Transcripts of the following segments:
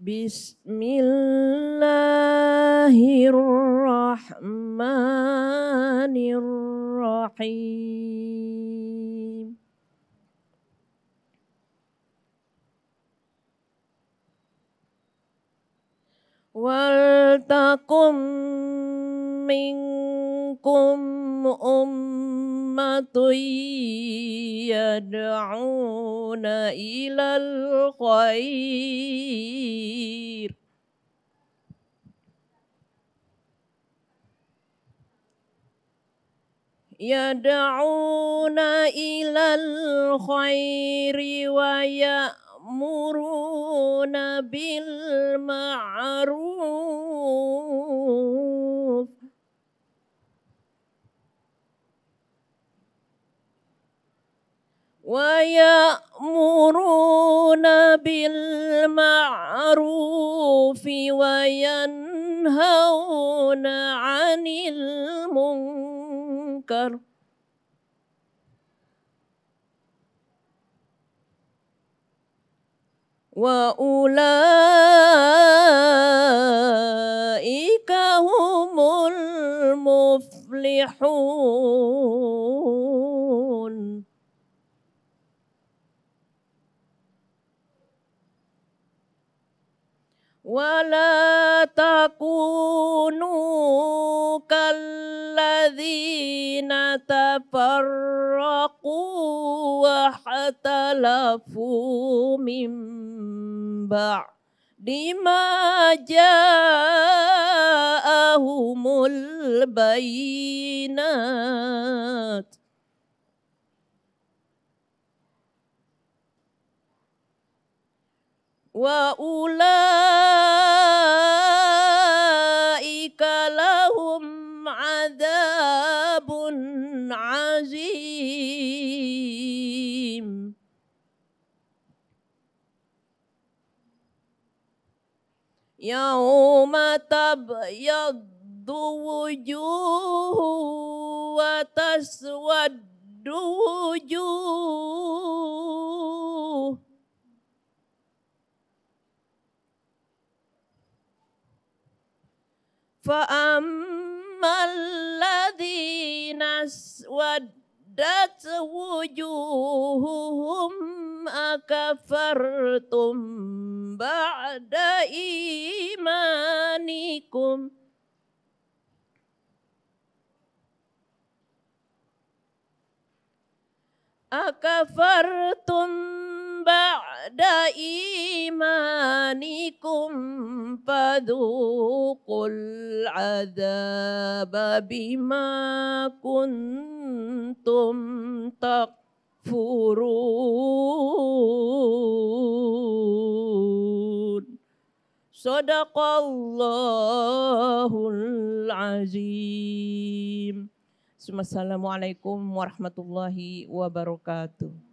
بسم الله الرحمن الرحيم ولتقم منكم أمة أمة يدعون إلى الخير يدعون إلى الخير ويأمرون بالمعروف ويأمرون بالمعروف وينهون عن المنكر وأولئك هم المفلحون ولا تكونوا كالذين تفرقوا واختلفوا من بعد ما جاءهم البينات وأولئك لهم عذاب عظيم يوم تبيض وجوه وتسود وجوه فأما الذين اسودت وجوههم أكفرتم بعد إيمانكم أكفرتم بعد إيمانكم فذوقوا العذاب بما كنتم تكفرون صدق الله العظيم Assalamualaikum warahmatullahi wabarakatuh.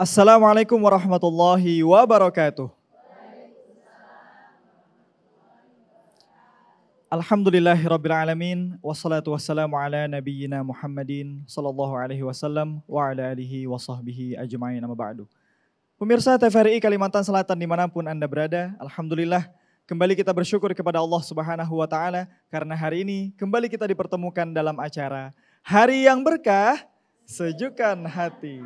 Assalamualaikum warahmatullahi wabarakatuh. Alhamdulillahi rabbil alamin wassalatu wassalamu ala nabiyyina Muhammadin sallallahu alaihi wasallam wa ala alihi wa sahbihi ajma'in amma ba'du. Pemirsa TVRI Kalimantan Selatan dimanapun Anda berada, Alhamdulillah kembali kita bersyukur kepada Allah Subhanahu wa taala karena hari ini kembali kita dipertemukan dalam acara Hari yang Berkah Sejukkan Hati.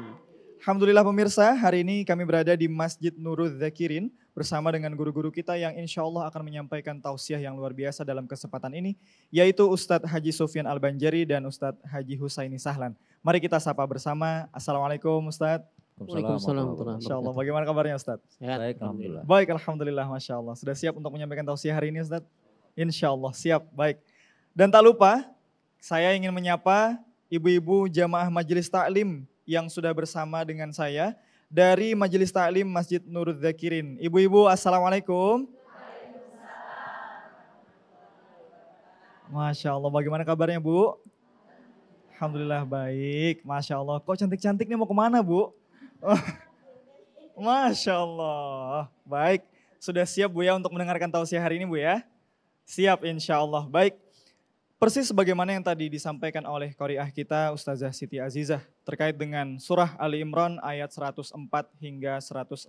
Alhamdulillah pemirsa, hari ini kami berada di Masjid Nurul Zakirin bersama dengan guru-guru kita yang insya Allah akan menyampaikan tausiah yang luar biasa dalam kesempatan ini, yaitu Ustadz Haji Sofian Al-Banjari dan Ustadz Haji Husaini Sahlan. Mari kita sapa bersama. Assalamualaikum Ustadz. Waalaikumsalam. Masya Allah. Bagaimana kabarnya Ustadz? Sehat. Baik, Alhamdulillah. Baik, Alhamdulillah. Masya Allah. Sudah siap untuk menyampaikan tausiah hari ini Ustadz? Insya Allah, siap. Baik. Dan tak lupa, saya ingin menyapa ibu-ibu jamaah majelis taklim yang sudah bersama dengan saya dari Majelis Taklim Masjid Nurul Zakirin. Ibu-ibu, Assalamualaikum. Masya Allah, bagaimana kabarnya Bu? Alhamdulillah baik, Masya Allah. Kok cantik-cantik nih mau kemana Bu? Masya Allah, baik. Sudah siap Bu ya untuk mendengarkan tausiah hari ini Bu ya? Siap insya Allah. Baik, Persis sebagaimana yang tadi disampaikan oleh Koriah kita Ustazah Siti Azizah terkait dengan surah Ali Imran ayat 104 hingga 106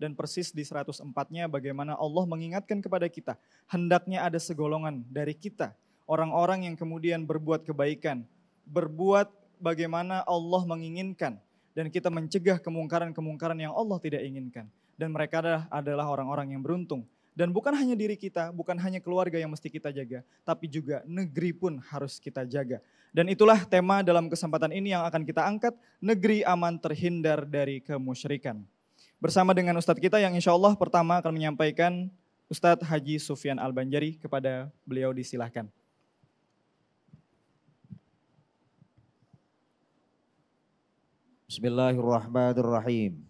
dan persis di 104-nya bagaimana Allah mengingatkan kepada kita hendaknya ada segolongan dari kita orang-orang yang kemudian berbuat kebaikan, berbuat bagaimana Allah menginginkan dan kita mencegah kemungkaran-kemungkaran yang Allah tidak inginkan dan mereka adalah orang-orang yang beruntung dan bukan hanya diri kita, bukan hanya keluarga yang mesti kita jaga, tapi juga negeri pun harus kita jaga. Dan itulah tema dalam kesempatan ini yang akan kita angkat, negeri aman terhindar dari kemusyrikan. Bersama dengan Ustadz kita yang insya Allah pertama akan menyampaikan Ustadz Haji Sufyan Al-Banjari kepada beliau disilahkan. Bismillahirrahmanirrahim.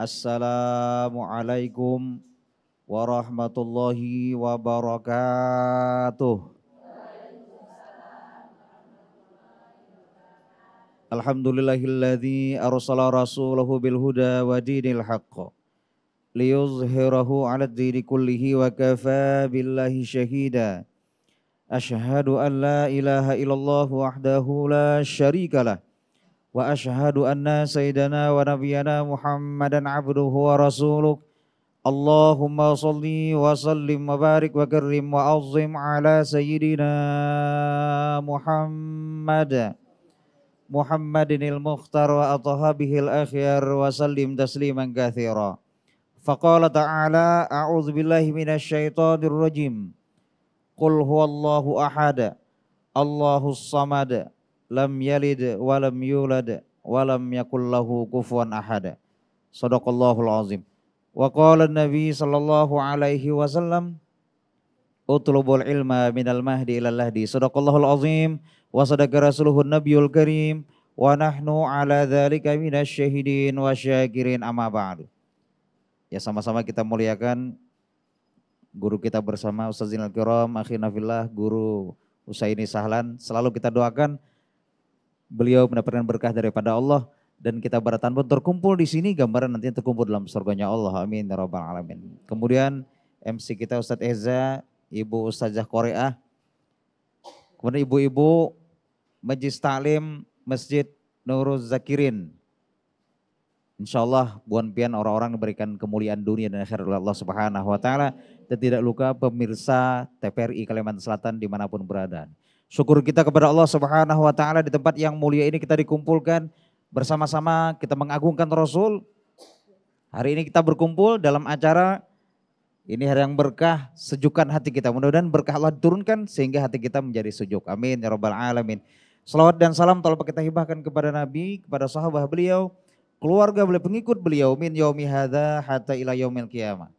Assalamualaikum warahmatullahi wabarakatuh. Alhamdulillahilladzi arsala rasulahu bil huda wa dinil haqq liyuzhirahu 'ala ad dini kullihi wa kafa billahi shahida. Ashhadu an la ilaha illallah wahdahu la syarika lah. wa ashhadu anna sayyidana wa nabiyyana Muhammadan 'abduhu wa rasuluhu اللهم صل وسلم وبارك وكرم وعظم على سيدنا محمد محمد المختار وأصحابه الأخير وسلم تسليما كثيرا فقال تعالى أعوذ بالله من الشيطان الرجيم قل هو الله أحد الله الصمد لم يلد ولم يولد ولم يكن له كفوا أحد صدق الله العظيم Wa qala Nabi sallallahu alaihi wasallam utlubul ilma minal mahdi ilal lahdi. Sadaqallahul azim wa sadaqa rasuluhun nabiyul karim wa nahnu ala minas syahidin, wa syakirin amma ba'du. Ya sama-sama kita muliakan guru kita bersama Ustaz Zinal Kiram, akhirna fillah, guru Usaini Sahlan. Selalu kita doakan beliau mendapatkan berkah daripada Allah dan kita beratan pun terkumpul di sini gambaran nanti terkumpul dalam surganya Allah amin ya rabbal alamin kemudian MC kita Ustadz Eza Ibu Ustazah Korea kemudian ibu-ibu Majlis Taklim Masjid Nurul Zakirin Insya Allah buan pian orang-orang diberikan kemuliaan dunia dan akhirat oleh Allah Subhanahu Wa Taala dan tidak luka pemirsa TPRI Kalimantan Selatan dimanapun berada. Syukur kita kepada Allah Subhanahu Wa Taala di tempat yang mulia ini kita dikumpulkan bersama-sama kita mengagungkan Rasul. Hari ini kita berkumpul dalam acara ini hari yang berkah, sejukkan hati kita. Mudah-mudahan berkah Allah turunkan sehingga hati kita menjadi sejuk. Amin ya rabbal alamin. Salawat dan salam tolong kita hibahkan kepada Nabi, kepada sahabat beliau, keluarga beliau, pengikut beliau min yaumi hadza hatta ila yaumil qiyamah.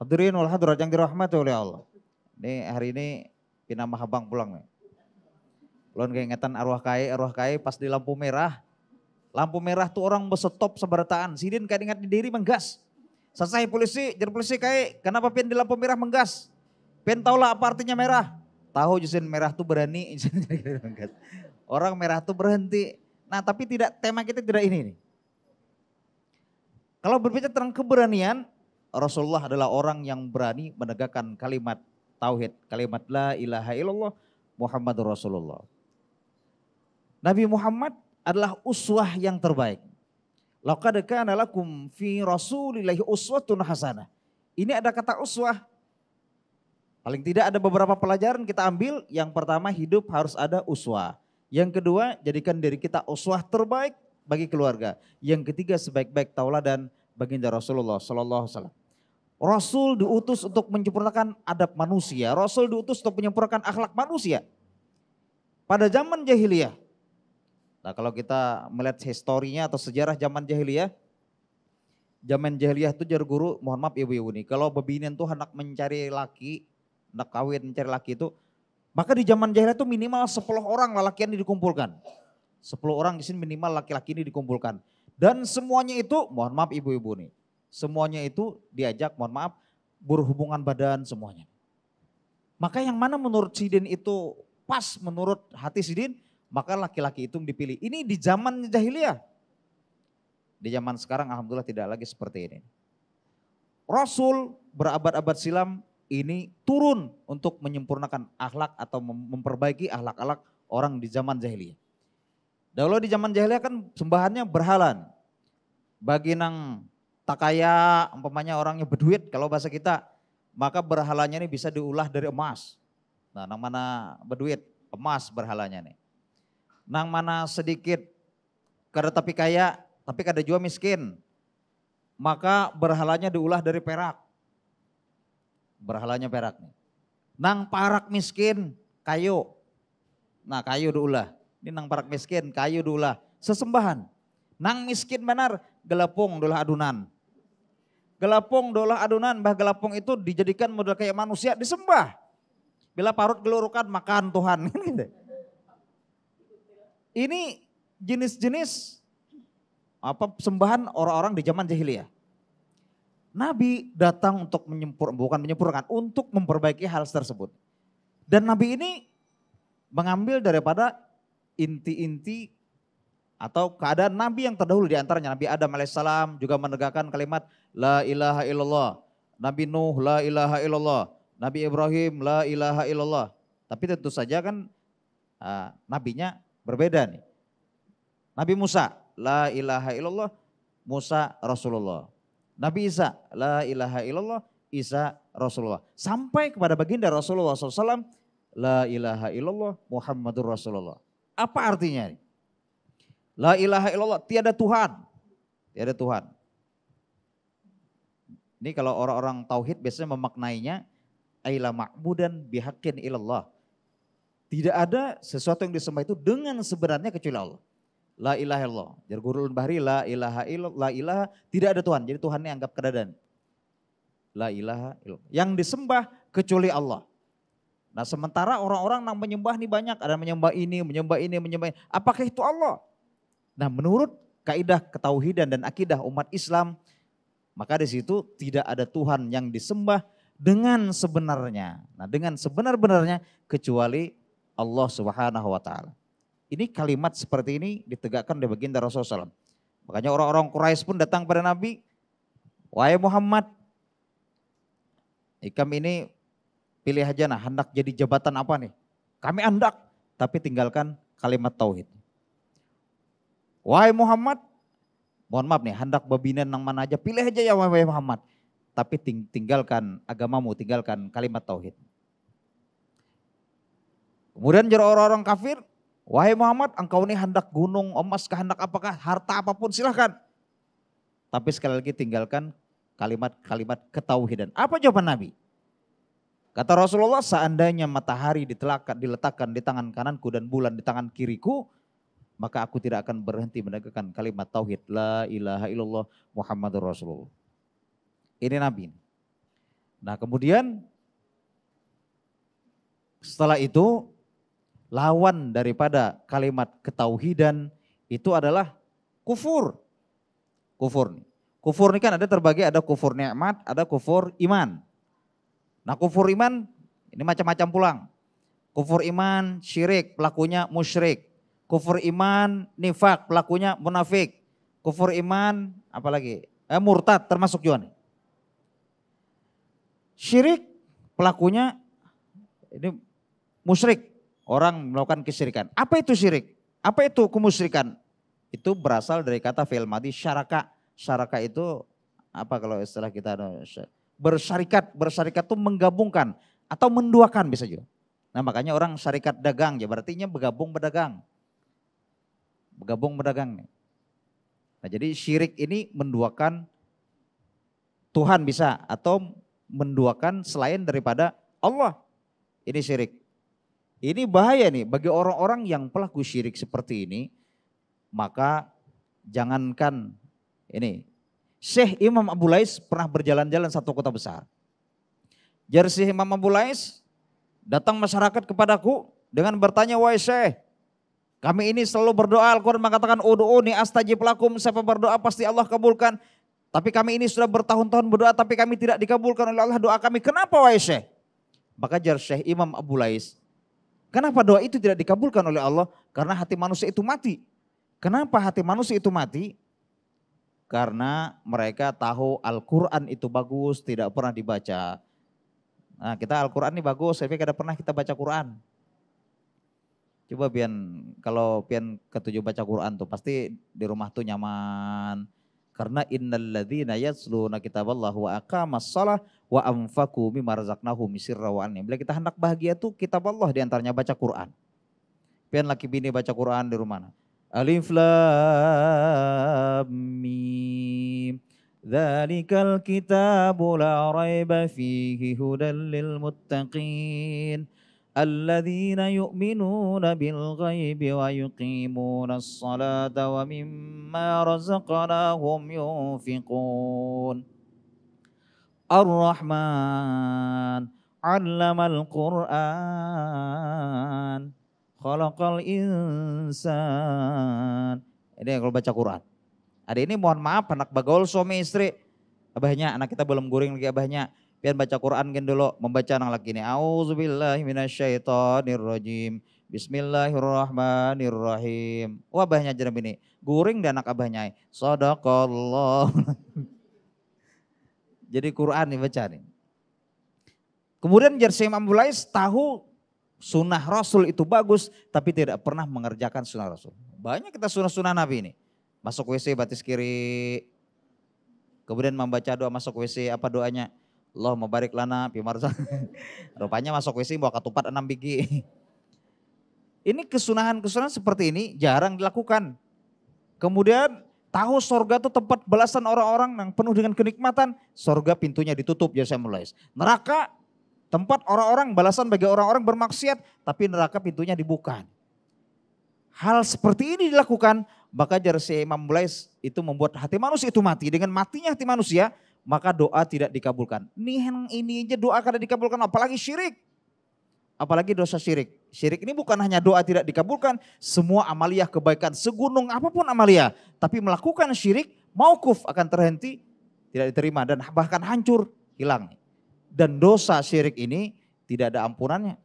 Hadirin wal hadirat yang dirahmati oleh Allah. Ini hari ini Pina Mahabang pulang nih. Belum keingetan arwah kai, arwah kai pas di lampu merah Lampu merah tuh orang besetop seberataan. Sidin kayak ingat di diri menggas. Selesai polisi, jadi polisi kayak kenapa pin di lampu merah menggas? Pin tau lah apa artinya merah? Tahu Jusin merah tuh berani. Gitu orang merah tuh berhenti. Nah tapi tidak tema kita tidak ini nih. Kalau berbicara tentang keberanian, Rasulullah adalah orang yang berani menegakkan kalimat tauhid, kalimat la ilaha illallah Muhammadur Rasulullah. Nabi Muhammad adalah uswah yang terbaik. Laqad kana lakum fi rasulillahi uswatun hasanah. Ini ada kata uswah. Paling tidak ada beberapa pelajaran kita ambil. Yang pertama hidup harus ada uswah. Yang kedua jadikan diri kita uswah terbaik bagi keluarga. Yang ketiga sebaik-baik taulah dan baginda Rasulullah Sallallahu Alaihi Wasallam. Rasul diutus untuk menyempurnakan adab manusia. Rasul diutus untuk menyempurnakan akhlak manusia. Pada zaman jahiliyah, Nah kalau kita melihat historinya atau sejarah zaman jahiliyah, zaman jahiliyah itu jar guru, mohon maaf ibu-ibu nih, kalau bebinian tuh hendak mencari laki, hendak kawin mencari laki itu, maka di zaman jahiliyah itu minimal 10 orang lelaki yang dikumpulkan. 10 orang di sini minimal laki-laki ini dikumpulkan. Dan semuanya itu, mohon maaf ibu-ibu nih, semuanya itu diajak, mohon maaf, berhubungan badan semuanya. Maka yang mana menurut Sidin itu pas menurut hati Sidin, maka laki-laki itu dipilih. Ini di zaman jahiliyah. Di zaman sekarang alhamdulillah tidak lagi seperti ini. Rasul berabad-abad silam ini turun untuk menyempurnakan akhlak atau memperbaiki akhlak-akhlak orang di zaman jahiliyah. Dahulu di zaman jahiliyah kan sembahannya berhalan. Bagi nang takaya, umpamanya orangnya berduit kalau bahasa kita, maka berhalanya ini bisa diulah dari emas. Nah, nang mana berduit, emas berhalanya nih nang mana sedikit kada tapi kaya tapi kada jua miskin maka berhalanya diulah dari perak berhalanya perak nang parak miskin kayu nah kayu diulah ini nang parak miskin kayu diulah sesembahan nang miskin benar gelapung diulah adunan gelapung diulah adunan bah gelapung itu dijadikan model kayak manusia disembah bila parut gelurukan makan Tuhan Ini jenis-jenis apa sembahan orang-orang di zaman jahiliyah. Nabi datang untuk menyempur, bukan menyempurkan, untuk memperbaiki hal tersebut. Dan Nabi ini mengambil daripada inti-inti atau keadaan Nabi yang terdahulu di antaranya Nabi Adam alaihissalam juga menegakkan kalimat la ilaha illallah, Nabi Nuh la ilaha illallah, Nabi Ibrahim la ilaha illallah. Tapi tentu saja kan uh, nabinya Berbeda nih. Nabi Musa, la ilaha illallah, Musa Rasulullah. Nabi Isa, la ilaha illallah, Isa Rasulullah. Sampai kepada baginda Rasulullah SAW, la ilaha illallah Muhammadur Rasulullah. Apa artinya? ini? La ilaha illallah, tiada Tuhan. Tiada Tuhan. Ini kalau orang-orang tauhid biasanya memaknainya, aila ma'budan bihaqin illallah. Tidak ada sesuatu yang disembah itu dengan sebenarnya kecuali Allah. La ilaha illallah. Jargurul bahri la ilaha illallah, la ilaha tidak ada Tuhan. Jadi Tuhan yang anggap keadaan. La ilaha illallah. Yang disembah kecuali Allah. Nah sementara orang-orang yang menyembah ini banyak. Ada menyembah ini, menyembah ini, menyembah ini. Apakah itu Allah? Nah menurut kaidah ketauhidan dan akidah umat Islam. Maka di situ tidak ada Tuhan yang disembah dengan sebenarnya. Nah dengan sebenar-benarnya kecuali Allah Subhanahu wa taala. Ini kalimat seperti ini ditegakkan oleh baginda Rasulullah SAW. Makanya orang-orang Quraisy pun datang pada Nabi, "Wahai Muhammad, ikam ini pilih aja nah, hendak jadi jabatan apa nih? Kami hendak, tapi tinggalkan kalimat tauhid. Wahai Muhammad, mohon maaf nih, hendak babina nang mana aja, pilih aja ya wahai Muhammad. Tapi tinggalkan agamamu, tinggalkan kalimat tauhid. Kemudian jero orang-orang kafir, wahai Muhammad, engkau ini hendak gunung emas, kehendak apakah harta apapun silahkan. Tapi sekali lagi tinggalkan kalimat-kalimat ketauhidan. Apa jawaban Nabi? Kata Rasulullah, seandainya matahari ditelakan, diletakkan di tangan kananku dan bulan di tangan kiriku, maka aku tidak akan berhenti menegakkan kalimat tauhid la ilaha illallah Muhammadur Rasulullah. Ini Nabi. Nah kemudian setelah itu lawan daripada kalimat ketauhidan itu adalah kufur. Kufur. nih, Kufur ini kan ada terbagi ada kufur nikmat, ada kufur iman. Nah kufur iman ini macam-macam pulang. Kufur iman syirik, pelakunya musyrik. Kufur iman nifak, pelakunya munafik. Kufur iman apalagi? Eh, murtad termasuk juga nih. Syirik pelakunya ini musyrik orang melakukan kesyirikan. Apa itu syirik? Apa itu kemusyrikan? Itu berasal dari kata fi'il madi syaraka. Syaraka itu apa kalau istilah kita anu, bersyarikat, bersyarikat itu menggabungkan atau menduakan bisa juga. Nah makanya orang syarikat dagang ya berartinya bergabung berdagang. Bergabung berdagang Nah, jadi syirik ini menduakan Tuhan bisa atau menduakan selain daripada Allah. Ini syirik. Ini bahaya nih bagi orang-orang yang pelaku syirik seperti ini. Maka jangankan ini. Syekh Imam Abu Lais pernah berjalan-jalan satu kota besar. Jersi Imam Abu Lais datang masyarakat kepadaku dengan bertanya, wahai Syekh, kami ini selalu berdoa, Al-Quran mengatakan, Udu'uni astajib lakum, siapa berdoa pasti Allah kabulkan. Tapi kami ini sudah bertahun-tahun berdoa, tapi kami tidak dikabulkan oleh Allah doa kami. Kenapa wahai Syekh? Maka jar Syekh Imam Abu Lais Kenapa doa itu tidak dikabulkan oleh Allah? Karena hati manusia itu mati. Kenapa hati manusia itu mati? Karena mereka tahu Al-Quran itu bagus, tidak pernah dibaca. Nah kita Al-Quran ini bagus, tapi kada pernah kita baca Quran. Coba pian, kalau pian ketujuh baca Quran tuh pasti di rumah tuh nyaman, karena innalladzina yatsluna kitaballah wa aqamas shalah wa anfaqu mimma razaqnahum sirran wa Bila kita hendak bahagia tuh kitab Allah di antaranya baca Quran. Pian laki bini baca Quran di rumah. Alif lam mim. Dzalikal kitabu la raiba fihi hudal lil muttaqin. الذين يؤمنون بالغيب ويقيمون الصلاة ومما رزقناهم ينفقون الرحمن علم القرآن خلق الإنسان ini kalau baca Quran ada ini mohon maaf anak bagol suami istri abahnya anak kita belum guring lagi abahnya pian baca Quran gen dulu membaca nang laki ini auzubillahi minasyaitonirrajim Bismillahirrahmanirrahim. Wabahnya jerem ini. Guring dan anak abahnya. Sadaqallah. Jadi Quran nih baca nih. Kemudian Jersi Imam Bulais tahu sunnah Rasul itu bagus tapi tidak pernah mengerjakan sunnah Rasul. Banyak kita sunnah-sunnah Nabi ini. Masuk WC batis kiri. Kemudian membaca doa masuk WC apa doanya? Allah mabarik lana pimarsa. Ya, Rupanya masuk WC bawa ketupat enam biji. Ini kesunahan-kesunahan seperti ini jarang dilakukan. Kemudian tahu sorga itu tempat belasan orang-orang yang penuh dengan kenikmatan. Sorga pintunya ditutup ya saya mulai. Neraka tempat orang-orang balasan bagi orang-orang bermaksiat tapi neraka pintunya dibuka. Hal seperti ini dilakukan maka jersey Imam Mulais itu membuat hati manusia itu mati. Dengan matinya hati manusia maka doa tidak dikabulkan. Nih ini aja doa kada dikabulkan, apalagi syirik. Apalagi dosa syirik. Syirik ini bukan hanya doa tidak dikabulkan, semua amalia kebaikan, segunung apapun amalia, Tapi melakukan syirik, maukuf akan terhenti, tidak diterima dan bahkan hancur, hilang. Dan dosa syirik ini tidak ada ampunannya.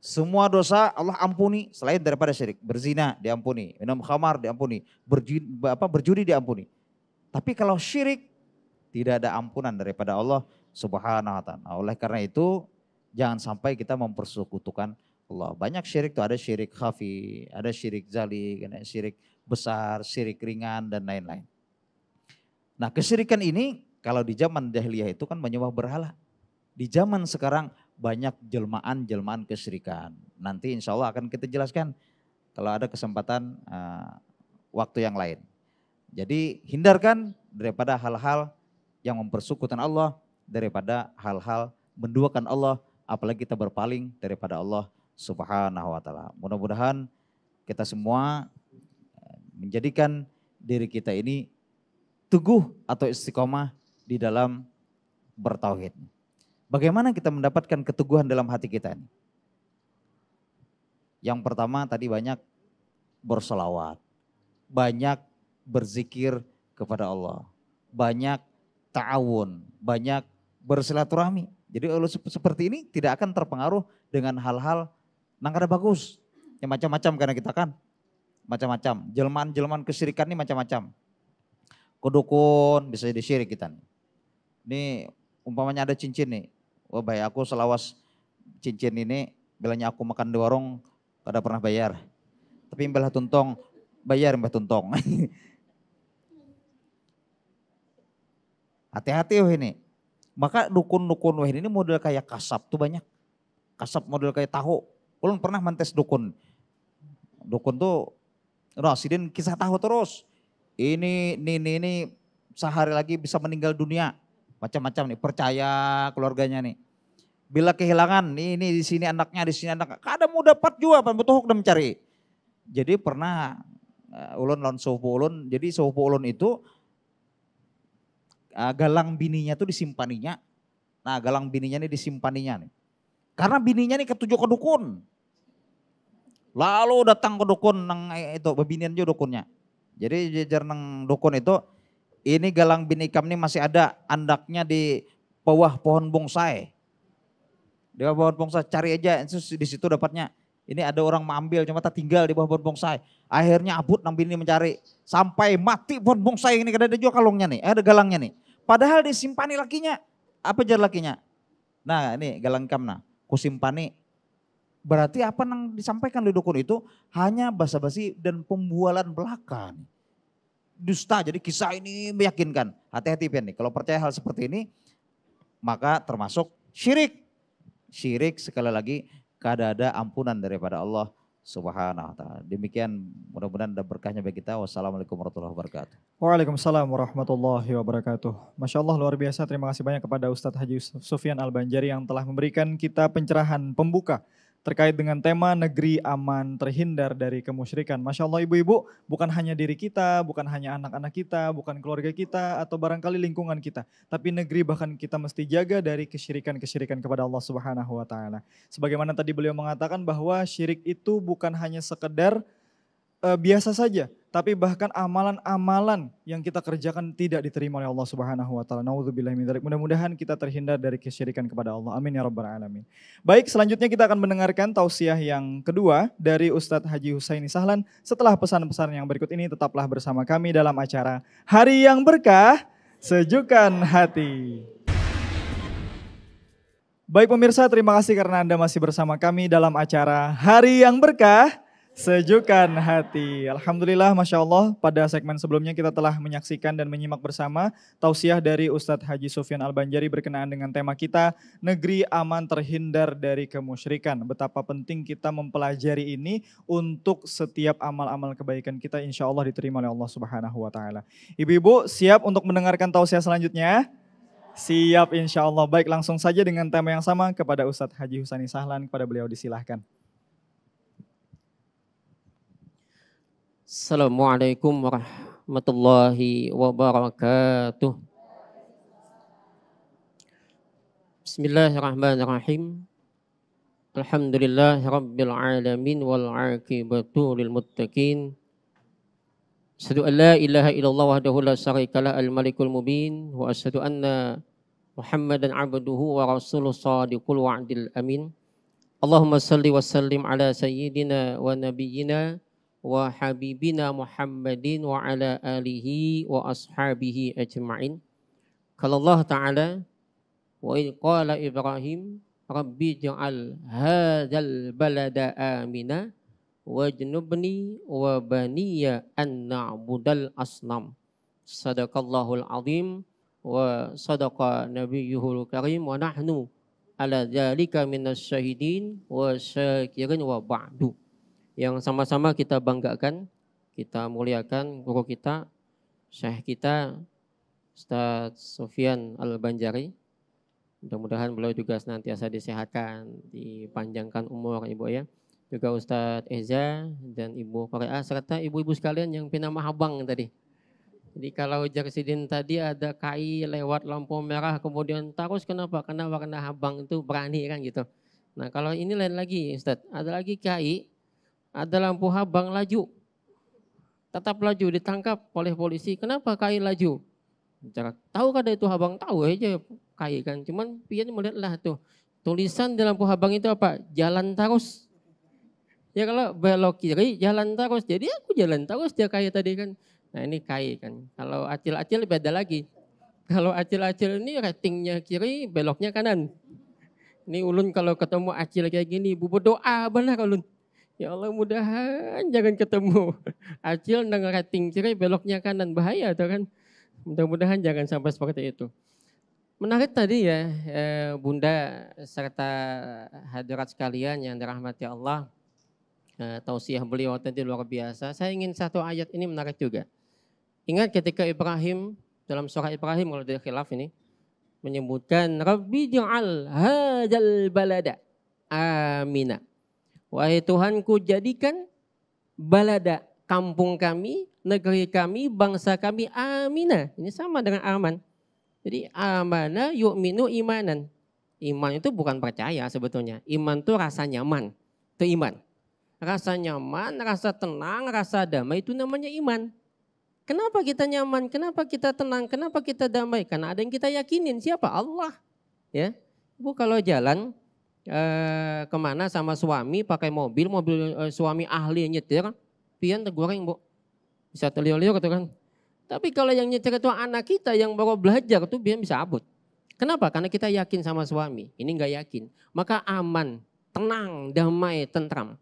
Semua dosa Allah ampuni selain daripada syirik. Berzina diampuni, minum khamar diampuni, berjudi, apa, berjudi diampuni. Tapi kalau syirik tidak ada ampunan daripada Allah Subhanahu wa taala. oleh karena itu jangan sampai kita mempersekutukan Allah. Banyak syirik itu ada syirik khafi, ada syirik zali, ada syirik besar, syirik ringan dan lain-lain. Nah, kesyirikan ini kalau di zaman jahiliyah itu kan menyembah berhala. Di zaman sekarang banyak jelmaan-jelmaan kesyirikan. Nanti insya Allah akan kita jelaskan kalau ada kesempatan uh, waktu yang lain. Jadi hindarkan daripada hal-hal yang mempersukutan Allah daripada hal-hal menduakan Allah apalagi kita berpaling daripada Allah Subhanahu wa taala. Mudah-mudahan kita semua eh, menjadikan diri kita ini teguh atau istiqomah di dalam bertauhid. Bagaimana kita mendapatkan keteguhan dalam hati kita ini? Yang pertama tadi banyak bersolawat, banyak berzikir kepada Allah, banyak ta'awun, banyak bersilaturahmi. Jadi Allah seperti ini tidak akan terpengaruh dengan hal-hal ada bagus. Yang macam-macam karena kita kan macam-macam. Jelmaan-jelmaan kesirikan ini macam-macam. Kedukun bisa jadi syirik kita nih. Ini umpamanya ada cincin nih. Wah baik aku selawas cincin ini bilangnya aku makan di warung kada pernah bayar. Tapi mbah tuntong bayar mbah tuntong. Hati-hati weh ini. Maka dukun-dukun weh ini model kayak kasap tuh banyak. Kasap model kayak tahu. Ulun pernah mentes dukun. Dukun tuh Rasidin kisah tahu terus. Ini, ini, ini, ini sehari lagi bisa meninggal dunia. Macam-macam nih, percaya keluarganya nih. Bila kehilangan, ini, ini di sini anaknya, di sini anak. Kadang mau dapat juga, pan butuh dan mencari. Jadi pernah uh, ulun lawan sepupu ulun. Jadi sepupu ulun itu uh, galang bininya tuh disimpaninya. Nah galang bininya ini disimpaninya nih. Karena bininya nih ketujuh ke dukun. Lalu datang ke dukun nang eh, itu bebinian juga dukunnya. Jadi jejer nang dukun itu ini galang bini kami masih ada andaknya di bawah pohon bonsai. Di bawah pohon bonsai cari aja di situ dapatnya. Ini ada orang mengambil cuma tak tinggal di bawah pohon bonsai. Akhirnya abut nang bini mencari sampai mati pohon bonsai ini kada ada juga kalungnya nih, eh, ada galangnya nih. Padahal disimpani lakinya. Apa jar lakinya? Nah ini galangkam nah. Kusimpani. Berarti apa yang disampaikan di dukun itu hanya basa-basi dan pembualan belakang Dusta, jadi kisah ini meyakinkan. Hati-hati Pian nih, kalau percaya hal seperti ini, maka termasuk syirik. Syirik sekali lagi, kada ada ampunan daripada Allah Subhanahu wa taala. Demikian mudah-mudahan ada berkahnya bagi kita. Wassalamualaikum warahmatullahi wabarakatuh. Waalaikumsalam warahmatullahi wabarakatuh. Masya Allah luar biasa. Terima kasih banyak kepada Ustadz Haji Sufyan Al-Banjari yang telah memberikan kita pencerahan pembuka terkait dengan tema negeri aman terhindar dari kemusyrikan. Masya Allah ibu-ibu, bukan hanya diri kita, bukan hanya anak-anak kita, bukan keluarga kita, atau barangkali lingkungan kita. Tapi negeri bahkan kita mesti jaga dari kesyirikan-kesyirikan kepada Allah Subhanahu Wa Taala. Sebagaimana tadi beliau mengatakan bahwa syirik itu bukan hanya sekedar uh, biasa saja, tapi bahkan amalan-amalan yang kita kerjakan tidak diterima oleh Allah Subhanahu wa taala. Mudah-mudahan kita terhindar dari kesyirikan kepada Allah. Amin ya rabbal alamin. Baik, selanjutnya kita akan mendengarkan tausiah yang kedua dari Ustadz Haji Husaini Sahlan setelah pesan-pesan yang berikut ini tetaplah bersama kami dalam acara Hari yang Berkah Sejukkan Hati. Baik pemirsa, terima kasih karena Anda masih bersama kami dalam acara Hari yang Berkah Sejukkan hati. Alhamdulillah, Masya Allah, pada segmen sebelumnya kita telah menyaksikan dan menyimak bersama tausiah dari Ustadz Haji Sofyan Al-Banjari berkenaan dengan tema kita, Negeri Aman Terhindar dari Kemusyrikan. Betapa penting kita mempelajari ini untuk setiap amal-amal kebaikan kita insya Allah diterima oleh Allah Subhanahu Wa Taala. Ibu-ibu siap untuk mendengarkan tausiah selanjutnya? Siap insya Allah. Baik langsung saja dengan tema yang sama kepada Ustadz Haji Husani Sahlan, kepada beliau disilahkan. Assalamualaikum warahmatullahi wabarakatuh. Bismillahirrahmanirrahim. Alhamdulillah Rabbil Alamin wal aqibatu lil muttaqin. Asyhadu an la ilaha illallah wahdahu la syarika lah al malikul mubin wa asyhadu anna Muhammadan abduhu wa rasuluh sadiqul wa'dil amin. Allahumma salli wa sallim ala sayyidina wa nabiyyina وحبيبنا محمد وعلى آله وأصحابه أجمعين قال الله تعالى وإذ قال إبراهيم ربي اجعل هذا البلد آمنا واجنبني وبني أن نعبد الأصنام صدق الله العظيم وصدق نبيه الكريم ونحن على ذلك من الشهيدين والشاكرين وبعد yang sama-sama kita banggakan, kita muliakan guru kita, syekh kita, Ustaz Sofian Al-Banjari. Mudah-mudahan beliau juga senantiasa disehatkan, dipanjangkan umur Ibu ya. Juga Ustadz Eza dan Ibu Korea serta ibu-ibu sekalian yang pindah mahabang tadi. Jadi kalau jersidin tadi ada kai lewat lampu merah kemudian terus kenapa? Karena warna habang itu berani kan gitu. Nah kalau ini lain lagi Ustadz, ada lagi kai ada lampu habang laju. Tetap laju ditangkap oleh polisi. Kenapa kai laju? tahu kada itu habang tahu aja kai kan. Cuman pian melihatlah tuh tulisan di lampu habang itu apa? Jalan terus. Ya kalau belok kiri jalan terus. Jadi aku jalan terus dia kai tadi kan. Nah ini kai kan. Kalau acil-acil beda lagi. Kalau acil-acil ini ratingnya kiri, beloknya kanan. Ini ulun kalau ketemu acil kayak gini, bubur doa benar ulun. Ya Allah mudahan jangan ketemu. Acil dengan rating kiri beloknya kanan bahaya tuh kan. Mudah-mudahan jangan sampai seperti itu. Menarik tadi ya eh, Bunda serta hadirat sekalian yang dirahmati Allah. Eh, tausiah beliau tadi luar biasa. Saya ingin satu ayat ini menarik juga. Ingat ketika Ibrahim dalam surah Ibrahim kalau tidak khilaf ini menyebutkan Rabbi ja'al hadal balada amina Wahai Tuhanku, jadikan balada kampung kami, negeri kami, bangsa kami, Aminah. Ini sama dengan aman. Jadi amana yu'minu imanan. Iman itu bukan percaya sebetulnya. Iman itu rasa nyaman. Itu iman. Rasa nyaman, rasa tenang, rasa damai itu namanya iman. Kenapa kita nyaman? Kenapa kita tenang? Kenapa kita damai? Karena ada yang kita yakinin. Siapa? Allah. Ya. Bu kalau jalan eh, kemana sama suami pakai mobil, mobil eh, suami ahli nyetir, kan? pian tergoreng bu. Bisa terlihat lihat gitu kan. Tapi kalau yang nyetir itu anak kita yang baru belajar tuh biar bisa abut Kenapa? Karena kita yakin sama suami. Ini nggak yakin. Maka aman, tenang, damai, tentram.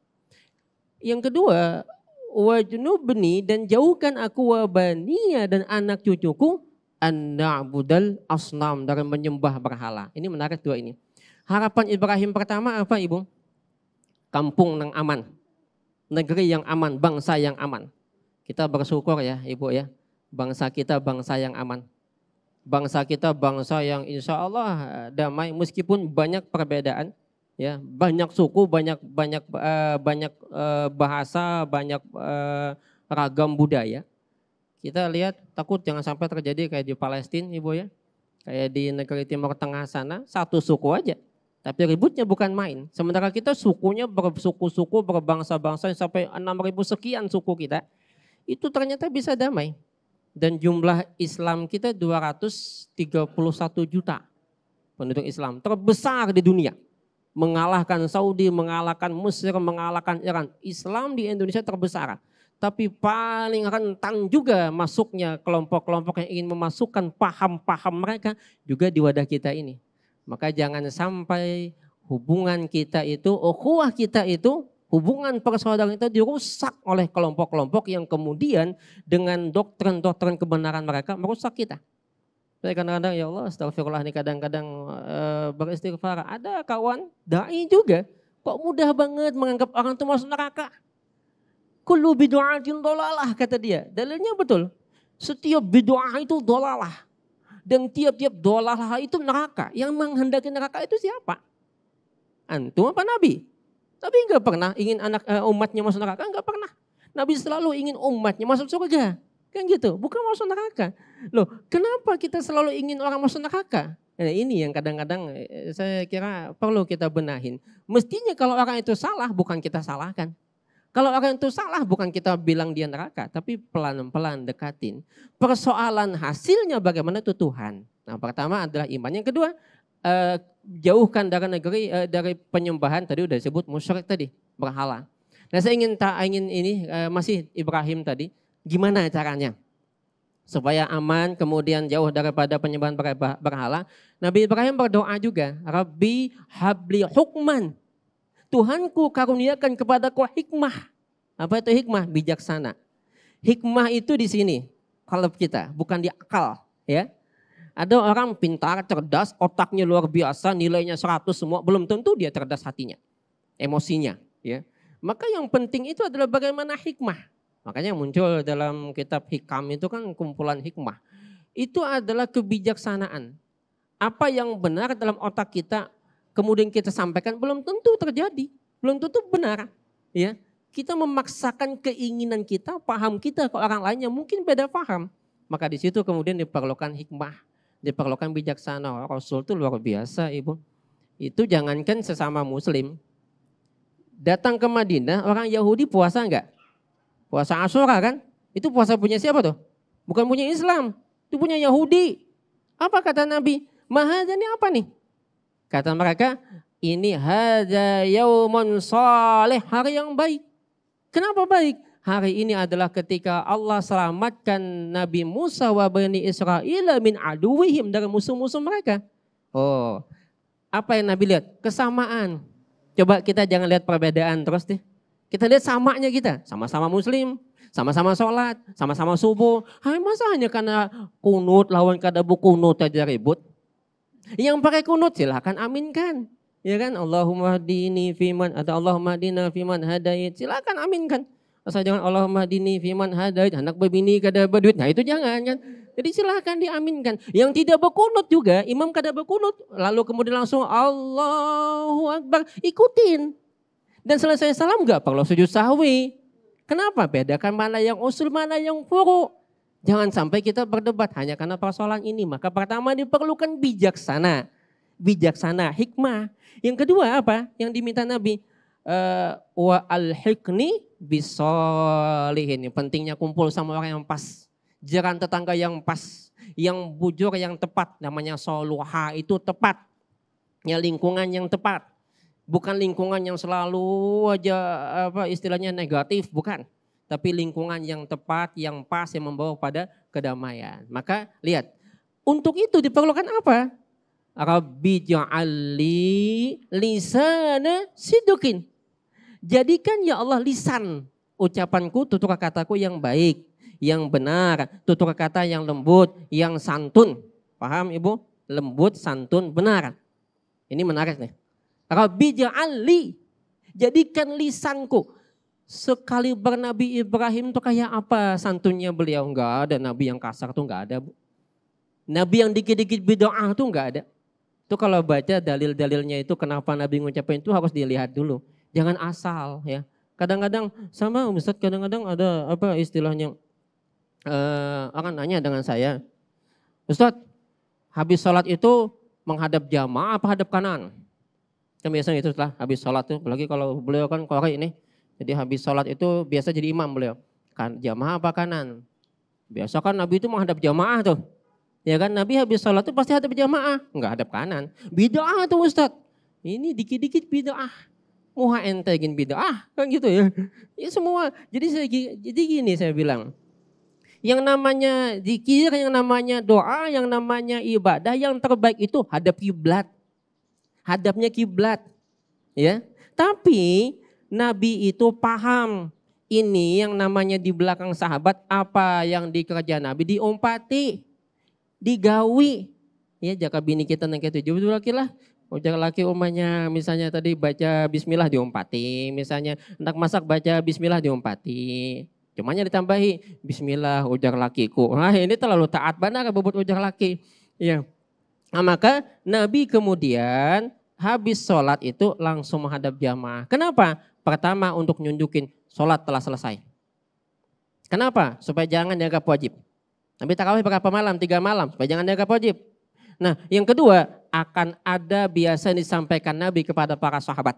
Yang kedua, wajnubni dan jauhkan aku wabaniya dan anak cucuku an budal asnam dari menyembah berhala. Ini menarik dua ini. Harapan Ibrahim pertama apa Ibu? Kampung yang aman, negeri yang aman, bangsa yang aman. Kita bersyukur ya Ibu ya, bangsa kita bangsa yang aman. Bangsa kita bangsa yang insya Allah eh, damai meskipun banyak perbedaan, ya banyak suku, banyak banyak eh, banyak eh, bahasa, banyak ragam budaya. Kita lihat takut jangan sampai terjadi kayak di Palestina Ibu ya, kayak di negeri Timur Tengah sana satu suku aja tapi ributnya bukan main. Sementara kita sukunya bersuku-suku, berbangsa-bangsa sampai 6000 sekian suku kita. Itu ternyata bisa damai. Dan jumlah Islam kita 231 juta penduduk Islam. Terbesar di dunia. Mengalahkan Saudi, mengalahkan Mesir, mengalahkan Iran. Islam di Indonesia terbesar. Tapi paling rentan juga masuknya kelompok-kelompok yang ingin memasukkan paham-paham mereka juga di wadah kita ini maka jangan sampai hubungan kita itu, ukhuwah kita itu, hubungan persaudaraan itu dirusak oleh kelompok-kelompok yang kemudian dengan doktrin-doktrin kebenaran mereka merusak kita. Saya kadang-kadang ya Allah astagfirullah ini kadang-kadang e, beristighfar. Ada kawan dai juga kok mudah banget menganggap orang itu masuk neraka. Kulu bidu'atin dolalah kata dia. Dalilnya betul. Setiap bidu'ah itu dolalah dan tiap-tiap dolalah itu neraka. Yang menghendaki neraka itu siapa? Antum apa Nabi? Nabi enggak pernah ingin anak eh, umatnya masuk neraka, enggak pernah. Nabi selalu ingin umatnya masuk surga. Kan gitu, bukan masuk neraka. Loh, kenapa kita selalu ingin orang masuk neraka? Nah, ini yang kadang-kadang eh, saya kira perlu kita benahin. Mestinya kalau orang itu salah, bukan kita salahkan. Kalau orang itu salah bukan kita bilang dia neraka, tapi pelan-pelan dekatin. Persoalan hasilnya bagaimana itu Tuhan. Nah pertama adalah iman. Yang kedua, eh, jauhkan dari negeri, eh, dari penyembahan tadi udah disebut musyrik tadi, berhala. Nah saya ingin tak ingin ini eh, masih Ibrahim tadi, gimana caranya? Supaya aman kemudian jauh daripada penyembahan berhala. Nabi Ibrahim berdoa juga, Rabbi habli hukman Tuhanku karuniakan kepadaku hikmah. Apa itu hikmah? Bijaksana. Hikmah itu di sini, kalau kita, bukan di akal, ya. Ada orang pintar, cerdas, otaknya luar biasa, nilainya 100 semua, belum tentu dia cerdas hatinya, emosinya, ya. Maka yang penting itu adalah bagaimana hikmah. Makanya muncul dalam kitab hikam itu kan kumpulan hikmah. Itu adalah kebijaksanaan. Apa yang benar dalam otak kita kemudian kita sampaikan belum tentu terjadi, belum tentu benar, ya. Kita memaksakan keinginan kita, paham kita ke orang lain yang mungkin beda paham. Maka di situ kemudian diperlukan hikmah, diperlukan bijaksana. Oh, Rasul itu luar biasa, Ibu. Itu jangankan sesama muslim. Datang ke Madinah, orang Yahudi puasa enggak? Puasa Asyura kan? Itu puasa punya siapa tuh? Bukan punya Islam, itu punya Yahudi. Apa kata Nabi? Mahajan ini apa nih? Kata mereka, ini hada yaumun salih, hari yang baik. Kenapa baik? Hari ini adalah ketika Allah selamatkan Nabi Musa wa Bani Israel min aduwihim dari musuh-musuh mereka. Oh, apa yang Nabi lihat? Kesamaan. Coba kita jangan lihat perbedaan terus deh. Kita lihat samanya kita, sama-sama muslim, sama-sama sholat, sama-sama subuh. Hai masa hanya karena kunut lawan kada buku kunut aja ribut. Yang pakai kunut silahkan aminkan. Ya kan? Allahumma dini fiman atau Allahumma dina fiman hadait. Silahkan aminkan. Asal jangan Allahumma dini fiman hadait. Anak berbini kada berduit. Nah itu jangan kan. Jadi silahkan diaminkan. Yang tidak berkunut juga, imam kada berkunut. Lalu kemudian langsung Allahu Akbar. Ikutin. Dan selesai salam gak perlu sujud sahwi. Kenapa? Bedakan mana yang usul, mana yang furu'. Jangan sampai kita berdebat hanya karena persoalan ini. Maka pertama diperlukan bijaksana. Bijaksana, hikmah. Yang kedua apa? Yang diminta Nabi. Eh, wa al-hikni bisolihin. Pentingnya kumpul sama orang yang pas. Jalan tetangga yang pas. Yang bujur yang tepat. Namanya soluha itu tepat. Ya lingkungan yang tepat. Bukan lingkungan yang selalu aja apa istilahnya negatif, bukan tapi lingkungan yang tepat, yang pas, yang membawa pada kedamaian. Maka lihat, untuk itu diperlukan apa? Rabbi ja'ali lisana sidukin. Jadikan ya Allah lisan ucapanku, tutur kataku yang baik, yang benar, tutur kata yang lembut, yang santun. Paham Ibu? Lembut, santun, benar. Ini menarik nih. Rabbi ja'ali. Jadikan lisanku, sekali Nabi Ibrahim tuh kayak apa santunnya beliau? Enggak ada Nabi yang kasar tuh enggak ada. Nabi yang dikit-dikit berdoa tuh enggak ada. Itu kalau baca dalil-dalilnya itu kenapa Nabi ngucapin itu harus dilihat dulu. Jangan asal ya. Kadang-kadang sama Ustaz kadang-kadang ada apa istilahnya eh, akan nanya dengan saya. Ustaz, habis sholat itu menghadap jamaah apa hadap kanan? Kan biasanya itu setelah habis sholat tuh, Lagi kalau beliau kan korek ini, jadi habis sholat itu biasa jadi imam beliau. Kan jamaah apa kanan? Biasa kan Nabi itu menghadap jamaah tuh. Ya kan Nabi habis sholat itu pasti hadap jamaah, enggak hadap kanan. Bid'ah tuh Ustaz. Ini dikit-dikit bid'ah. Muha ente ingin bid'ah kan gitu ya. Ya semua. Jadi saya jadi gini saya bilang. Yang namanya zikir, yang namanya doa, yang namanya ibadah, yang terbaik itu hadap kiblat. Hadapnya kiblat. Ya. Tapi Nabi itu paham ini yang namanya di belakang sahabat apa yang dikerja Nabi diumpati, digawi. Ya jaka bini kita nang ketujuh betul laki lah. Ujar oh, laki umanya misalnya tadi baca bismillah diumpati, misalnya hendak masak baca bismillah diumpati. Cumanya ditambahi bismillah ujar lakiku. Nah ini terlalu taat benar bebut ujar laki. Ya. Nah, maka Nabi kemudian habis sholat itu langsung menghadap jamaah. Kenapa? Pertama untuk nyunjukin sholat telah selesai. Kenapa? Supaya jangan dianggap wajib. Nabi tarawih berapa malam? Tiga malam. Supaya jangan dianggap wajib. Nah yang kedua akan ada biasa yang disampaikan Nabi kepada para sahabat.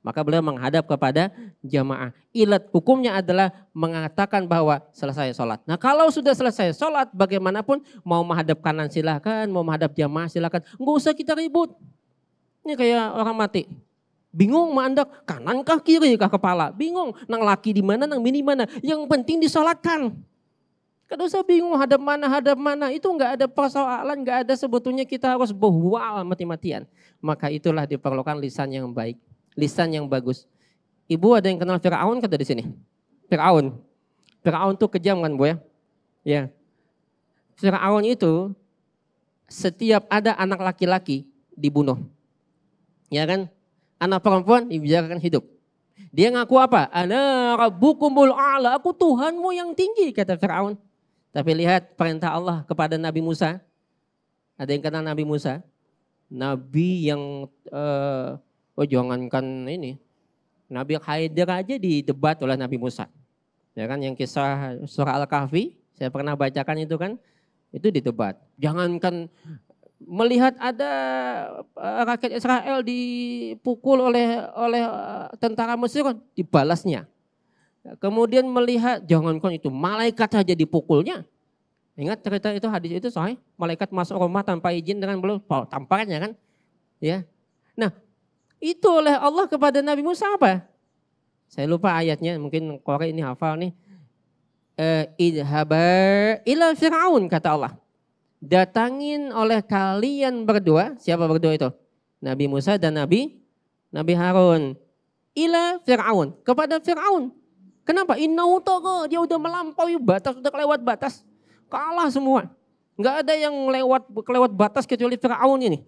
Maka beliau menghadap kepada jamaah. Ilat hukumnya adalah mengatakan bahwa selesai sholat. Nah kalau sudah selesai sholat bagaimanapun mau menghadap kanan silahkan, mau menghadap jamaah silahkan. Nggak usah kita ribut. Ini kayak orang mati. Bingung Anda, kanan kah kiri kah kepala? Bingung, nang laki di mana, nang mini mana? Yang penting disolatkan. Kada usah bingung hadap mana, hadap mana. Itu enggak ada persoalan, enggak ada sebetulnya kita harus berhual mati-matian. Maka itulah diperlukan lisan yang baik, lisan yang bagus. Ibu ada yang kenal Fir'aun kata di sini? Fir'aun. Fir'aun tuh kejam kan Bu ya? Ya. Fir'aun itu setiap ada anak laki-laki dibunuh. Ya kan? anak perempuan dibiarkan hidup. Dia ngaku apa? Ana rabbukumul a'la, aku Tuhanmu yang tinggi kata Firaun. Tapi lihat perintah Allah kepada Nabi Musa. Ada yang kenal Nabi Musa? Nabi yang uh, oh jangankan ini. Nabi Khidir aja didebat oleh Nabi Musa. Ya kan yang kisah surah Al-Kahfi, saya pernah bacakan itu kan, itu didebat. Jangankan melihat ada eh, rakyat Israel dipukul oleh oleh eh, tentara Mesir kan, dibalasnya. Kemudian melihat kon itu malaikat saja dipukulnya. Ingat cerita itu hadis itu soalnya malaikat masuk rumah tanpa izin dengan belum tamparannya kan. Ya. Nah, itu oleh Allah kepada Nabi Musa apa? Saya lupa ayatnya, mungkin Korea ini hafal nih. Eh, idhaba ila Fir'aun kata Allah datangin oleh kalian berdua, siapa berdua itu? Nabi Musa dan Nabi Nabi Harun. Ila Fir'aun, kepada Fir'aun. Kenapa? Inna togo, dia udah melampaui batas, udah kelewat batas. Kalah semua. Nggak ada yang lewat kelewat batas kecuali Fir'aun ini.